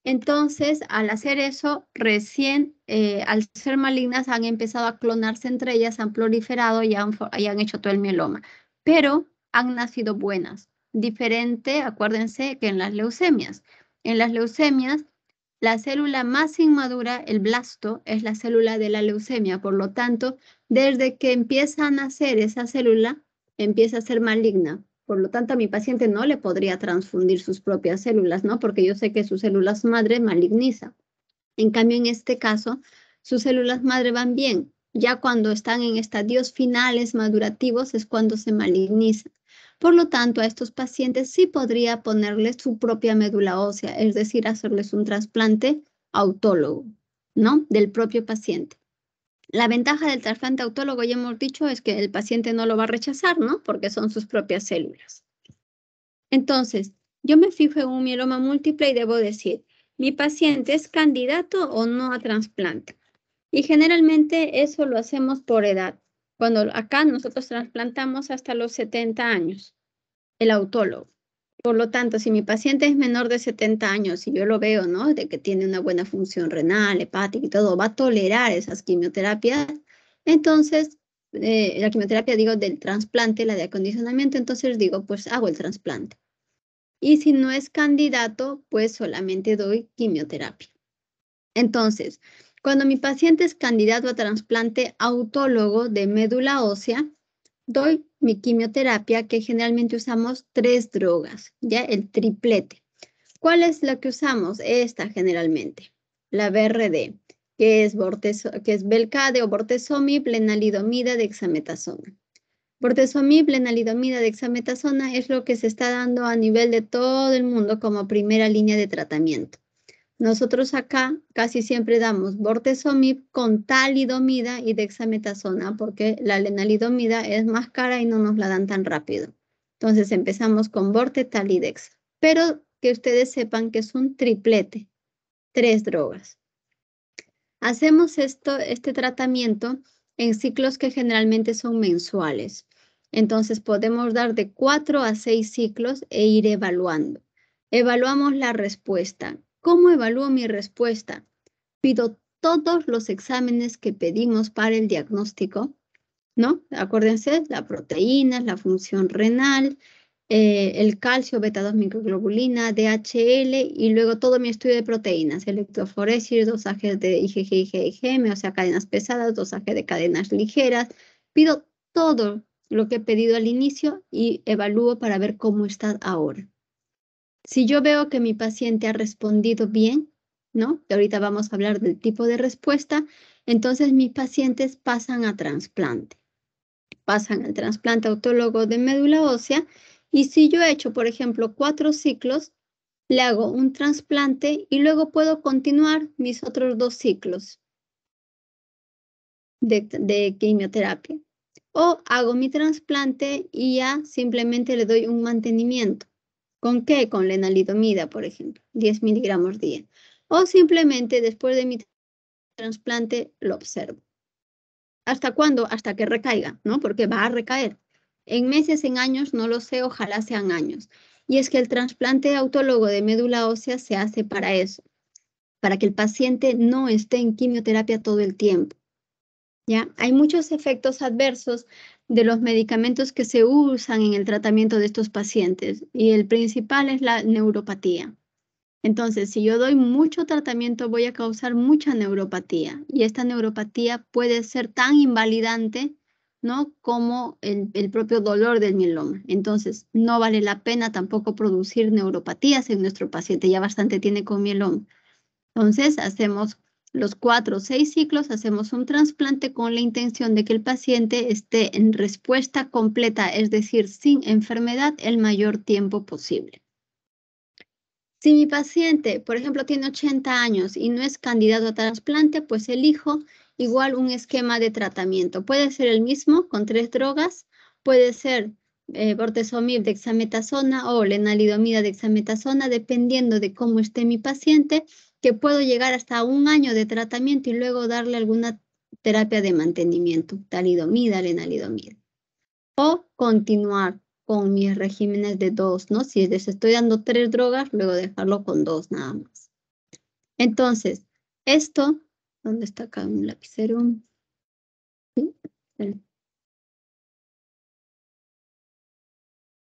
B: Entonces, al hacer eso, recién, eh, al ser malignas, han empezado a clonarse entre ellas, han proliferado y han, y han hecho todo el mieloma, pero han nacido buenas diferente, acuérdense, que en las leucemias. En las leucemias, la célula más inmadura, el blasto, es la célula de la leucemia. Por lo tanto, desde que empieza a nacer esa célula, empieza a ser maligna. Por lo tanto, a mi paciente no le podría transfundir sus propias células, ¿no? Porque yo sé que sus células madre maligniza. En cambio, en este caso, sus células madre van bien. Ya cuando están en estadios finales madurativos es cuando se maligniza. Por lo tanto, a estos pacientes sí podría ponerles su propia médula ósea, es decir, hacerles un trasplante autólogo, ¿no? Del propio paciente. La ventaja del trasplante autólogo, ya hemos dicho, es que el paciente no lo va a rechazar, ¿no? Porque son sus propias células. Entonces, yo me fijo en un mieloma múltiple y debo decir, mi paciente es candidato o no a trasplante. Y generalmente eso lo hacemos por edad. Cuando acá nosotros trasplantamos hasta los 70 años, el autólogo. Por lo tanto, si mi paciente es menor de 70 años y yo lo veo, ¿no? De que tiene una buena función renal, hepática y todo, va a tolerar esas quimioterapias, entonces, eh, la quimioterapia, digo, del trasplante, la de acondicionamiento, entonces digo, pues hago el trasplante. Y si no es candidato, pues solamente doy quimioterapia. Entonces, cuando mi paciente es candidato a trasplante autólogo de médula ósea, doy mi quimioterapia que generalmente usamos tres drogas, ya el triplete. ¿Cuál es la que usamos? Esta generalmente, la BRD, que es, que es Belcade o bortezomib, lenalidomida, dexametasona. Bortezomib, lenalidomida, dexametasona es lo que se está dando a nivel de todo el mundo como primera línea de tratamiento. Nosotros acá casi siempre damos bortezomib con talidomida y dexametasona porque la lenalidomida es más cara y no nos la dan tan rápido. Entonces empezamos con borte, talidex, Pero que ustedes sepan que es un triplete, tres drogas. Hacemos esto, este tratamiento en ciclos que generalmente son mensuales. Entonces podemos dar de cuatro a seis ciclos e ir evaluando. Evaluamos la respuesta ¿Cómo evalúo mi respuesta? Pido todos los exámenes que pedimos para el diagnóstico, ¿no? Acuérdense, la proteína, la función renal, eh, el calcio, beta-2 microglobulina, DHL y luego todo mi estudio de proteínas, electroforesis, dosajes de IgG IgM, o sea, cadenas pesadas, dosaje de cadenas ligeras. Pido todo lo que he pedido al inicio y evalúo para ver cómo está ahora. Si yo veo que mi paciente ha respondido bien, ¿no? Y ahorita vamos a hablar del tipo de respuesta, entonces mis pacientes pasan a trasplante. Pasan al trasplante autólogo de médula ósea y si yo he hecho, por ejemplo, cuatro ciclos, le hago un trasplante y luego puedo continuar mis otros dos ciclos de, de quimioterapia. O hago mi trasplante y ya simplemente le doy un mantenimiento. ¿Con qué? Con lenalidomida, por ejemplo, 10 miligramos día. O simplemente después de mi trasplante lo observo. ¿Hasta cuándo? Hasta que recaiga, ¿no? Porque va a recaer. En meses, en años, no lo sé, ojalá sean años. Y es que el trasplante autólogo de médula ósea se hace para eso, para que el paciente no esté en quimioterapia todo el tiempo. ¿Ya? Hay muchos efectos adversos de los medicamentos que se usan en el tratamiento de estos pacientes y el principal es la neuropatía. Entonces, si yo doy mucho tratamiento, voy a causar mucha neuropatía y esta neuropatía puede ser tan invalidante ¿no? como el, el propio dolor del mieloma. Entonces, no vale la pena tampoco producir neuropatías en nuestro paciente, ya bastante tiene con mieloma. Entonces, hacemos los cuatro o seis ciclos hacemos un trasplante con la intención de que el paciente esté en respuesta completa, es decir, sin enfermedad el mayor tiempo posible. Si mi paciente, por ejemplo, tiene 80 años y no es candidato a trasplante, pues elijo igual un esquema de tratamiento. Puede ser el mismo con tres drogas, puede ser eh, de dexametasona o lenalidomida de dexametasona, dependiendo de cómo esté mi paciente que puedo llegar hasta un año de tratamiento y luego darle alguna terapia de mantenimiento, talidomida, lenalidomida. O continuar con mis regímenes de dos, ¿no? Si les estoy dando tres drogas, luego dejarlo con dos nada más. Entonces,
A: esto, ¿dónde está acá un lapicero?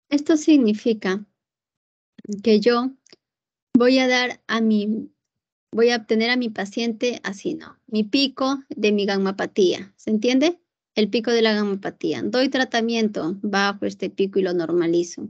A: Esto significa que yo voy a dar a mi voy a obtener a mi
B: paciente así, ¿no? Mi pico de mi gammapatía, ¿se entiende? El pico de la gammapatía, Doy tratamiento bajo este pico y lo normalizo.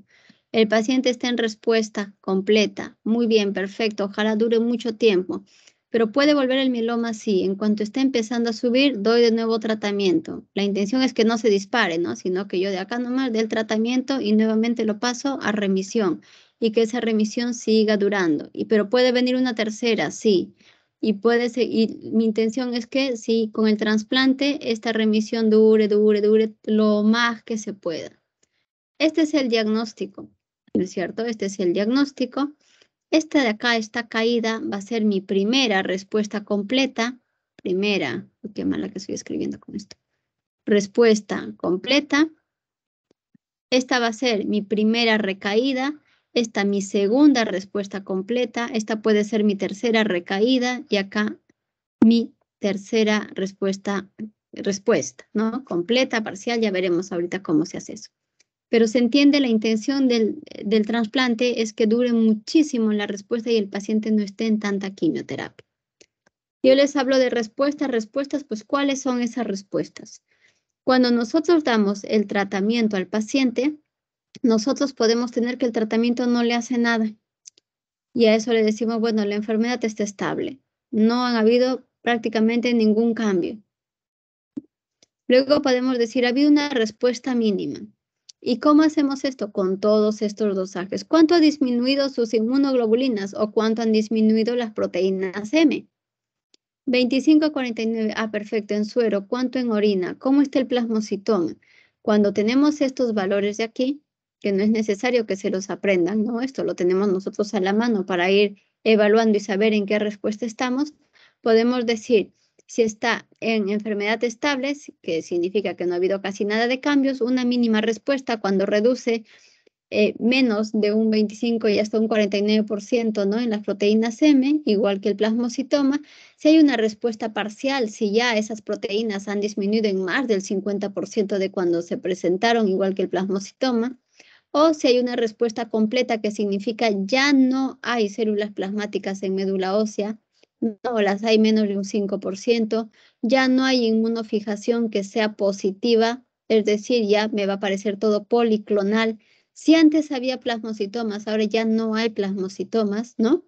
B: El paciente está en respuesta completa. Muy bien, perfecto. Ojalá dure mucho tiempo. Pero puede volver el mieloma así. En cuanto esté empezando a subir, doy de nuevo tratamiento. La intención es que no se dispare, ¿no? Sino que yo de acá nomás dé tratamiento y nuevamente lo paso a remisión y que esa remisión siga durando. Y, pero puede venir una tercera, sí. Y, puede y mi intención es que sí, con el trasplante esta remisión dure, dure, dure lo más que se pueda. Este es el diagnóstico, ¿no es cierto? Este es el diagnóstico. Esta de acá, esta caída, va a ser mi primera respuesta completa. Primera, oh, qué mala que estoy escribiendo con esto. Respuesta completa. Esta va a ser mi primera recaída esta mi segunda respuesta completa. Esta puede ser mi tercera recaída y acá mi tercera respuesta, respuesta, ¿no? Completa, parcial, ya veremos ahorita cómo se hace eso. Pero se entiende la intención del, del trasplante es que dure muchísimo la respuesta y el paciente no esté en tanta quimioterapia. Yo les hablo de respuestas, respuestas, pues ¿cuáles son esas respuestas? Cuando nosotros damos el tratamiento al paciente, nosotros podemos tener que el tratamiento no le hace nada. Y a eso le decimos, bueno, la enfermedad está estable. No ha habido prácticamente ningún cambio. Luego podemos decir, ha habido una respuesta mínima. ¿Y cómo hacemos esto? Con todos estos dosajes. ¿Cuánto ha disminuido sus inmunoglobulinas o cuánto han disminuido las proteínas M? 25 a 49. Ah, perfecto. En suero, ¿cuánto en orina? ¿Cómo está el plasmocitoma? Cuando tenemos estos valores de aquí, que no es necesario que se los aprendan, ¿no? Esto lo tenemos nosotros a la mano para ir evaluando y saber en qué respuesta estamos. Podemos decir si está en enfermedad estable, que significa que no ha habido casi nada de cambios, una mínima respuesta cuando reduce eh, menos de un 25 y hasta un 49% ¿no? en las proteínas M, igual que el plasmocitoma, si hay una respuesta parcial, si ya esas proteínas han disminuido en más del 50% de cuando se presentaron, igual que el plasmocitoma, o si hay una respuesta completa que significa ya no hay células plasmáticas en médula ósea, no las hay menos de un 5%, ya no hay inmunofijación que sea positiva, es decir, ya me va a parecer todo policlonal. Si antes había plasmocitomas, ahora ya no hay plasmocitomas, ¿no?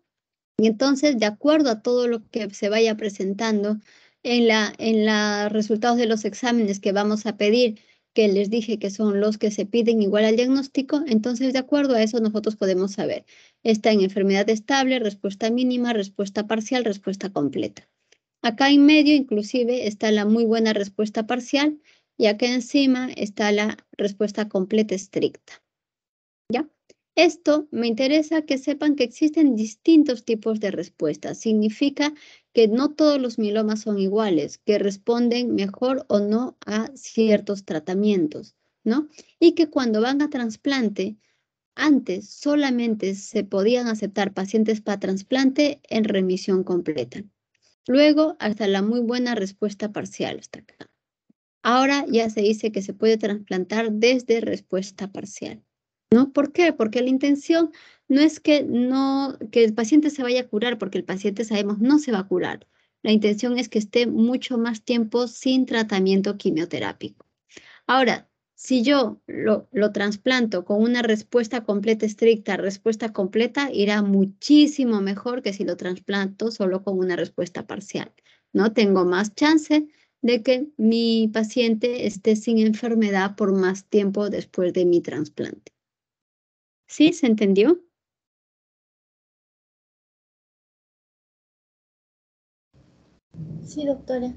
B: Y entonces, de acuerdo a todo lo que se vaya presentando en los en la resultados de los exámenes que vamos a pedir, que les dije que son los que se piden igual al diagnóstico, entonces de acuerdo a eso nosotros podemos saber, está en enfermedad estable, respuesta mínima, respuesta parcial, respuesta completa. Acá en medio inclusive está la muy buena respuesta parcial y acá encima está la respuesta completa estricta. Esto me interesa que sepan que existen distintos tipos de respuestas. Significa que no todos los mielomas son iguales, que responden mejor o no a ciertos tratamientos, ¿no? Y que cuando van a trasplante, antes solamente se podían aceptar pacientes para trasplante en remisión completa. Luego, hasta la muy buena respuesta parcial está acá. Ahora ya se dice que se puede trasplantar desde respuesta parcial. ¿no? ¿Por qué? Porque la intención no es que, no, que el paciente se vaya a curar, porque el paciente sabemos no se va a curar. La intención es que esté mucho más tiempo sin tratamiento quimioterápico. Ahora, si yo lo, lo trasplanto con una respuesta completa estricta, respuesta completa, irá muchísimo mejor que si lo trasplanto solo con una respuesta parcial. ¿no? Tengo más chance de que mi paciente esté sin enfermedad
A: por más tiempo después de mi trasplante. ¿Sí? ¿Se entendió? Sí, doctora.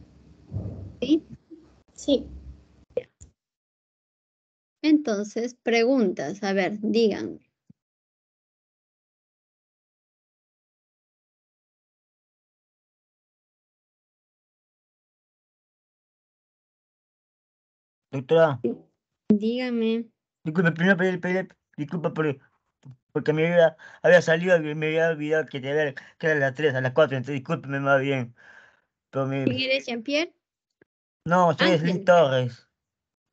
A: ¿Sí? Sí. Entonces, preguntas. A ver, digan. Doctora. Dígame.
C: primero disculpa por, porque me había, había salido y me había olvidado que, era a las 3, a las 4, entonces discúlpeme más bien. Pero me...
B: Jean-Pierre?
C: No, soy Slim Torres.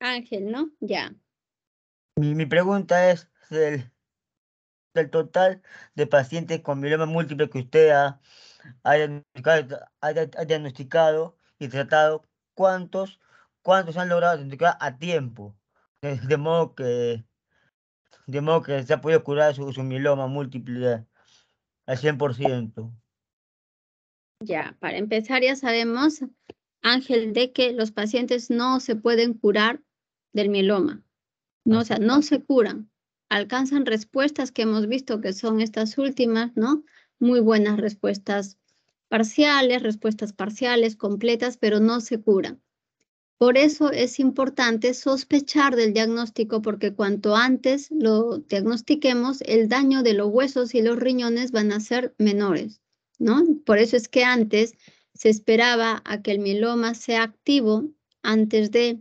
B: Ángel, ¿no? Ya.
C: Mi, pregunta es del, del, total de pacientes con mieloma múltiple que usted ha, ha, diagnosticado, y tratado, ¿cuántos, ¿cuántos han logrado identificar a tiempo? de modo que de modo que se ha podido curar su, mieloma múltiple al 100%.
B: Ya, para empezar, ya sabemos, Ángel, de que los pacientes no se pueden curar del mieloma. No, o sea, no se curan. Alcanzan respuestas que hemos visto que son estas últimas, ¿no? Muy buenas respuestas parciales, respuestas parciales, completas, pero no se curan. Por eso es importante sospechar del diagnóstico porque cuanto antes lo diagnostiquemos, el daño de los huesos y los riñones van a ser menores, ¿no? Por eso es que antes se esperaba a que el mieloma sea activo antes de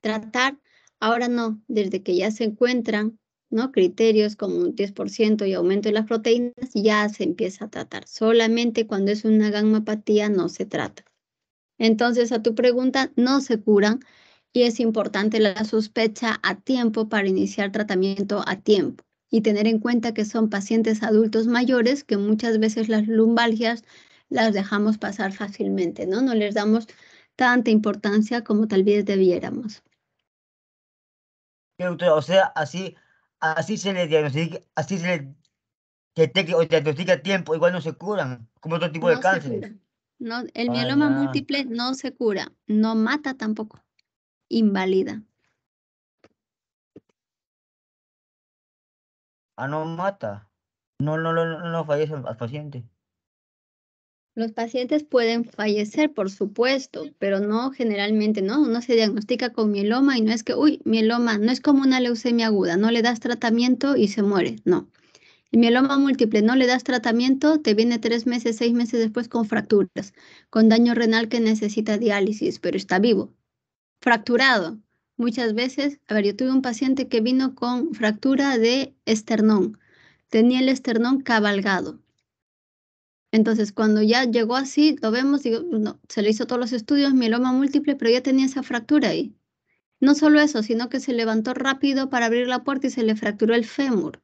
B: tratar, ahora no, desde que ya se encuentran ¿no? criterios como un 10% y aumento de las proteínas, ya se empieza a tratar. Solamente cuando es una gammapatía no se trata. Entonces, a tu pregunta, no se curan y es importante la sospecha a tiempo para iniciar tratamiento a tiempo y tener en cuenta que son pacientes adultos mayores que muchas veces las lumbalgias las dejamos pasar fácilmente, ¿no? No les damos tanta importancia como tal vez debiéramos.
C: O sea, así, así se les diagnostica, así se diagnostica a tiempo, igual no se curan, como otro tipo de cánceres.
B: No, el ah, mieloma múltiple no se cura, no mata tampoco, invalida.
C: Ah, no mata. No, no, no, no fallece al paciente.
A: Los pacientes pueden
B: fallecer, por supuesto, pero no generalmente, ¿no? Uno se diagnostica con mieloma y no es que, uy, mieloma, no es como una leucemia aguda, no le das tratamiento y se muere, no. El mieloma múltiple, no le das tratamiento, te viene tres meses, seis meses después con fracturas, con daño renal que necesita diálisis, pero está vivo. Fracturado. Muchas veces, a ver, yo tuve un paciente que vino con fractura de esternón. Tenía el esternón cabalgado. Entonces, cuando ya llegó así, lo vemos, se le hizo todos los estudios, mieloma múltiple, pero ya tenía esa fractura ahí. No solo eso, sino que se levantó rápido para abrir la puerta y se le fracturó el fémur.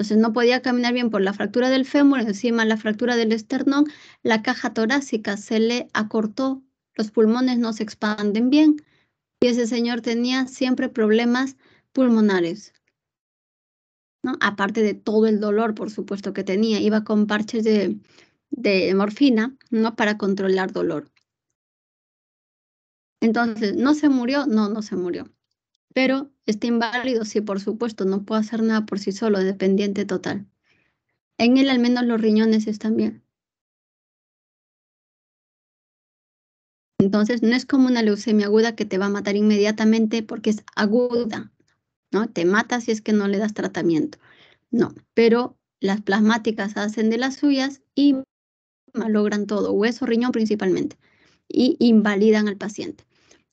B: Entonces no podía caminar bien por la fractura del fémur, encima la fractura del esternón, la caja torácica se le acortó, los pulmones no se expanden bien y ese señor tenía siempre problemas pulmonares. ¿no? Aparte de todo el dolor, por supuesto, que tenía, iba con parches de, morfina ¿no? para controlar dolor. Entonces, ¿no se murió? No, no se murió pero está inválido si por supuesto no puede hacer nada por sí solo, dependiente total. En él al menos los riñones están bien. Entonces no es como una leucemia aguda que te va a matar inmediatamente porque es aguda, ¿no? Te mata si es que no le das tratamiento. No, pero las plasmáticas hacen de las suyas y malogran todo, hueso, riñón principalmente, y invalidan al paciente.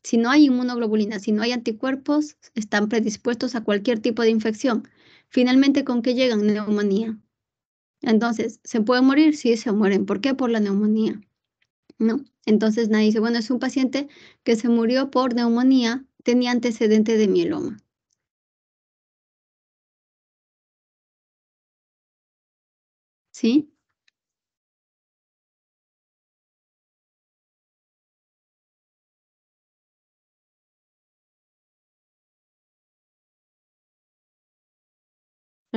B: Si no hay inmunoglobulina, si no hay anticuerpos, están predispuestos a cualquier tipo de infección. Finalmente, ¿con qué llegan? Neumonía. Entonces, ¿se puede morir? Sí, se mueren. ¿Por qué? Por la neumonía. ¿No?
A: Entonces nadie dice, bueno, es un paciente que se murió por neumonía, tenía antecedente de mieloma. ¿Sí?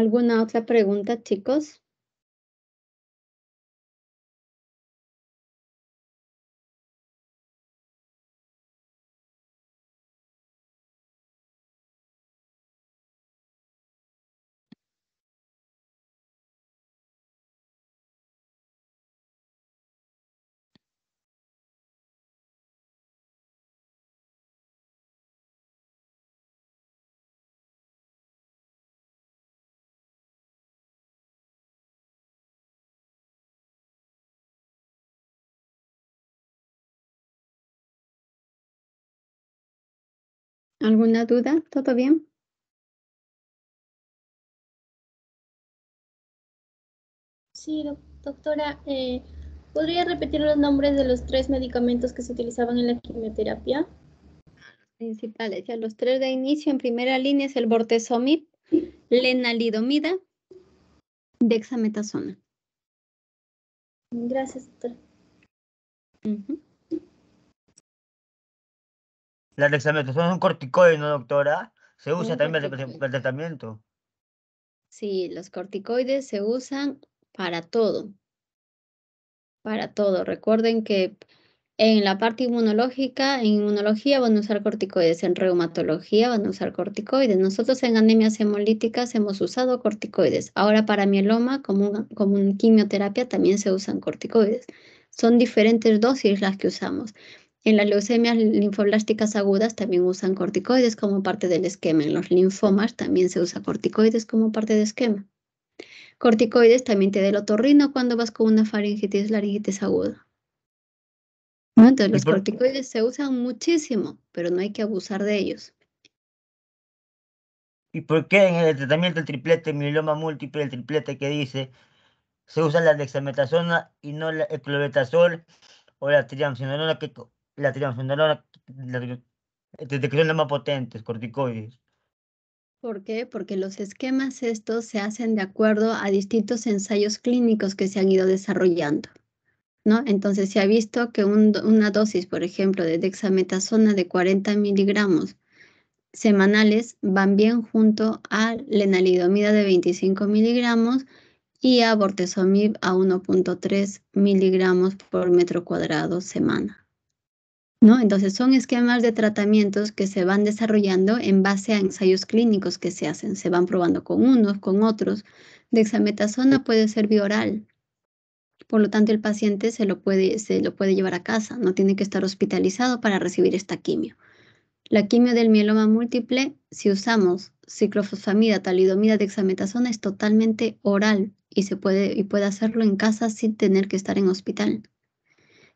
A: ¿Alguna otra pregunta, chicos? ¿Alguna duda? ¿Todo bien? Sí, doctora. Eh, ¿Podría repetir los nombres de los tres
B: medicamentos que se utilizaban en la quimioterapia? Los principales, ya los tres de inicio en primera línea es el bortezomib, lenalidomida,
A: dexametasona. Gracias, doctora.
C: La dexametasona es un corticoide, ¿no, doctora? Se usa también para el tratamiento.
B: Sí, los corticoides se usan para todo. Para todo. Recuerden que en la parte inmunológica, en inmunología van a usar corticoides, en reumatología van a usar corticoides. Nosotros en anemias hemolíticas hemos usado corticoides. Ahora para mieloma, como, como en quimioterapia, también se usan corticoides. Son diferentes dosis las que usamos. En las leucemias linfoblásticas agudas también usan corticoides como parte del esquema. En los linfomas también se usa corticoides como parte del esquema. Corticoides también te da el otorrino cuando vas con una faringitis, laringitis aguda. Entonces los corticoides se usan muchísimo, pero no hay que abusar de ellos.
C: ¿Y por qué en el tratamiento del triplete, mieloma múltiple, el triplete que dice, se usa la dexametasona y no la, el o la triamcinolona que la son las más potentes, corticoides.
B: ¿Por qué? Porque los esquemas estos se hacen de acuerdo a distintos ensayos clínicos que se han ido desarrollando. ¿no? Entonces se ha visto que una dosis, por ejemplo, de dexametasona de 40 miligramos semanales van bien junto a lenalidomida de 25 miligramos y a bortezomib a 1.3 miligramos por metro cuadrado semana. Entonces son esquemas de tratamientos que se van desarrollando en base a ensayos clínicos que se hacen. Se van probando con unos, con otros. Dexametasona puede ser bioral. Por lo tanto, el paciente se lo puede, se lo puede llevar a casa. No tiene que estar hospitalizado para recibir esta quimio. La quimio del mieloma múltiple, si usamos ciclofosfamida, talidomida, dexametasona, es totalmente oral y se puede, y puede hacerlo en casa sin tener que estar en hospital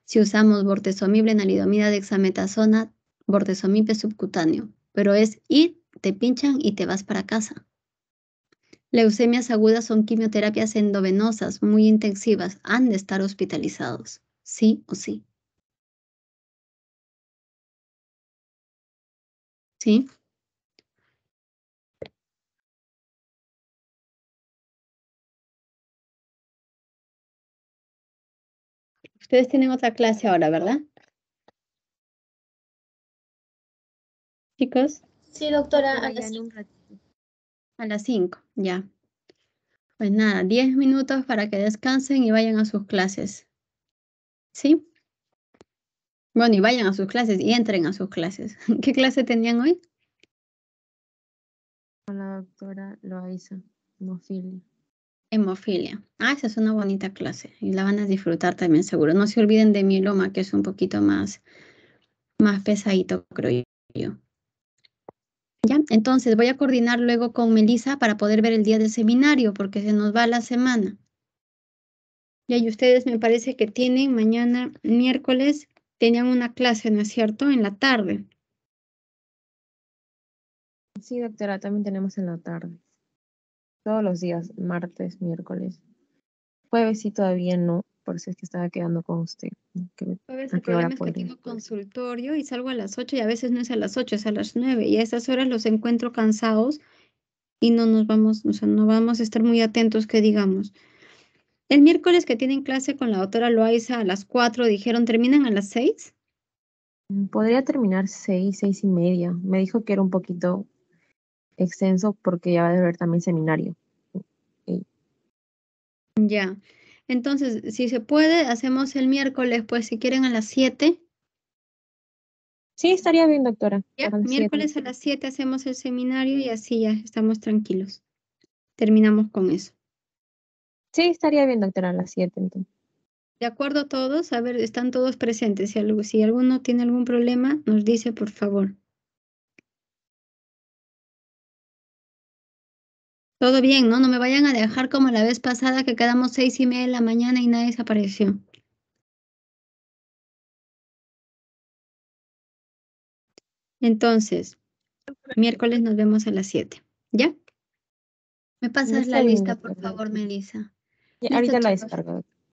B: si usamos bortezomib, lenalidomida, dexametasona, bortezomib es subcutáneo, pero es ir, te pinchan y te vas para casa. Leucemias agudas son quimioterapias
A: endovenosas muy intensivas, han de estar hospitalizados, sí o sí. ¿Sí? Ustedes tienen otra clase ahora, ¿verdad? Chicos. Sí, doctora, a las 5. A las ya. Pues nada, 10
B: minutos para que descansen y vayan a sus clases. ¿Sí? Bueno, y vayan a sus clases y entren a sus clases. ¿Qué clase tenían hoy? La doctora lo aviso. no hemofilia. Ah, esa es una bonita clase y la van a disfrutar también seguro. No se olviden de loma que es un poquito más, más pesadito, creo yo. ¿Ya? Entonces voy a coordinar luego con Melissa para poder ver el día del seminario, porque se nos va la semana. y y ustedes me parece que tienen mañana, miércoles, tenían una clase, ¿no es cierto?, en la tarde. Sí, doctora, también tenemos en la tarde todos los días, martes, miércoles. Jueves sí todavía no, por eso es que estaba quedando con usted. jueves el problema que tengo consultorio y salgo a las 8 y a veces no es a las 8, es a las 9 y a esas horas los encuentro cansados y no nos vamos, o sea, no vamos a estar muy atentos que digamos. El miércoles que tienen clase con la doctora Loaiza a las 4, dijeron, ¿terminan a las 6? Mm, podría terminar 6, seis y media. Me dijo que era un poquito extenso porque ya va a haber también seminario. Ya. Entonces, si se puede, hacemos el miércoles, pues si quieren a las 7. Sí, estaría bien, doctora. Ya, miércoles a las 7 hacemos el seminario y así ya estamos tranquilos. Terminamos con eso. Sí, estaría bien, doctora, a las 7 De acuerdo todos, a ver, están todos presentes.
A: si alguno tiene algún problema, nos dice, por favor. Todo bien, ¿no? No me vayan a dejar como la vez pasada que quedamos seis y media de la mañana y nadie desapareció. Entonces, miércoles nos vemos a las siete. ¿Ya? ¿Me pasas la lista, por favor, Melissa?
C: ahorita la descargo.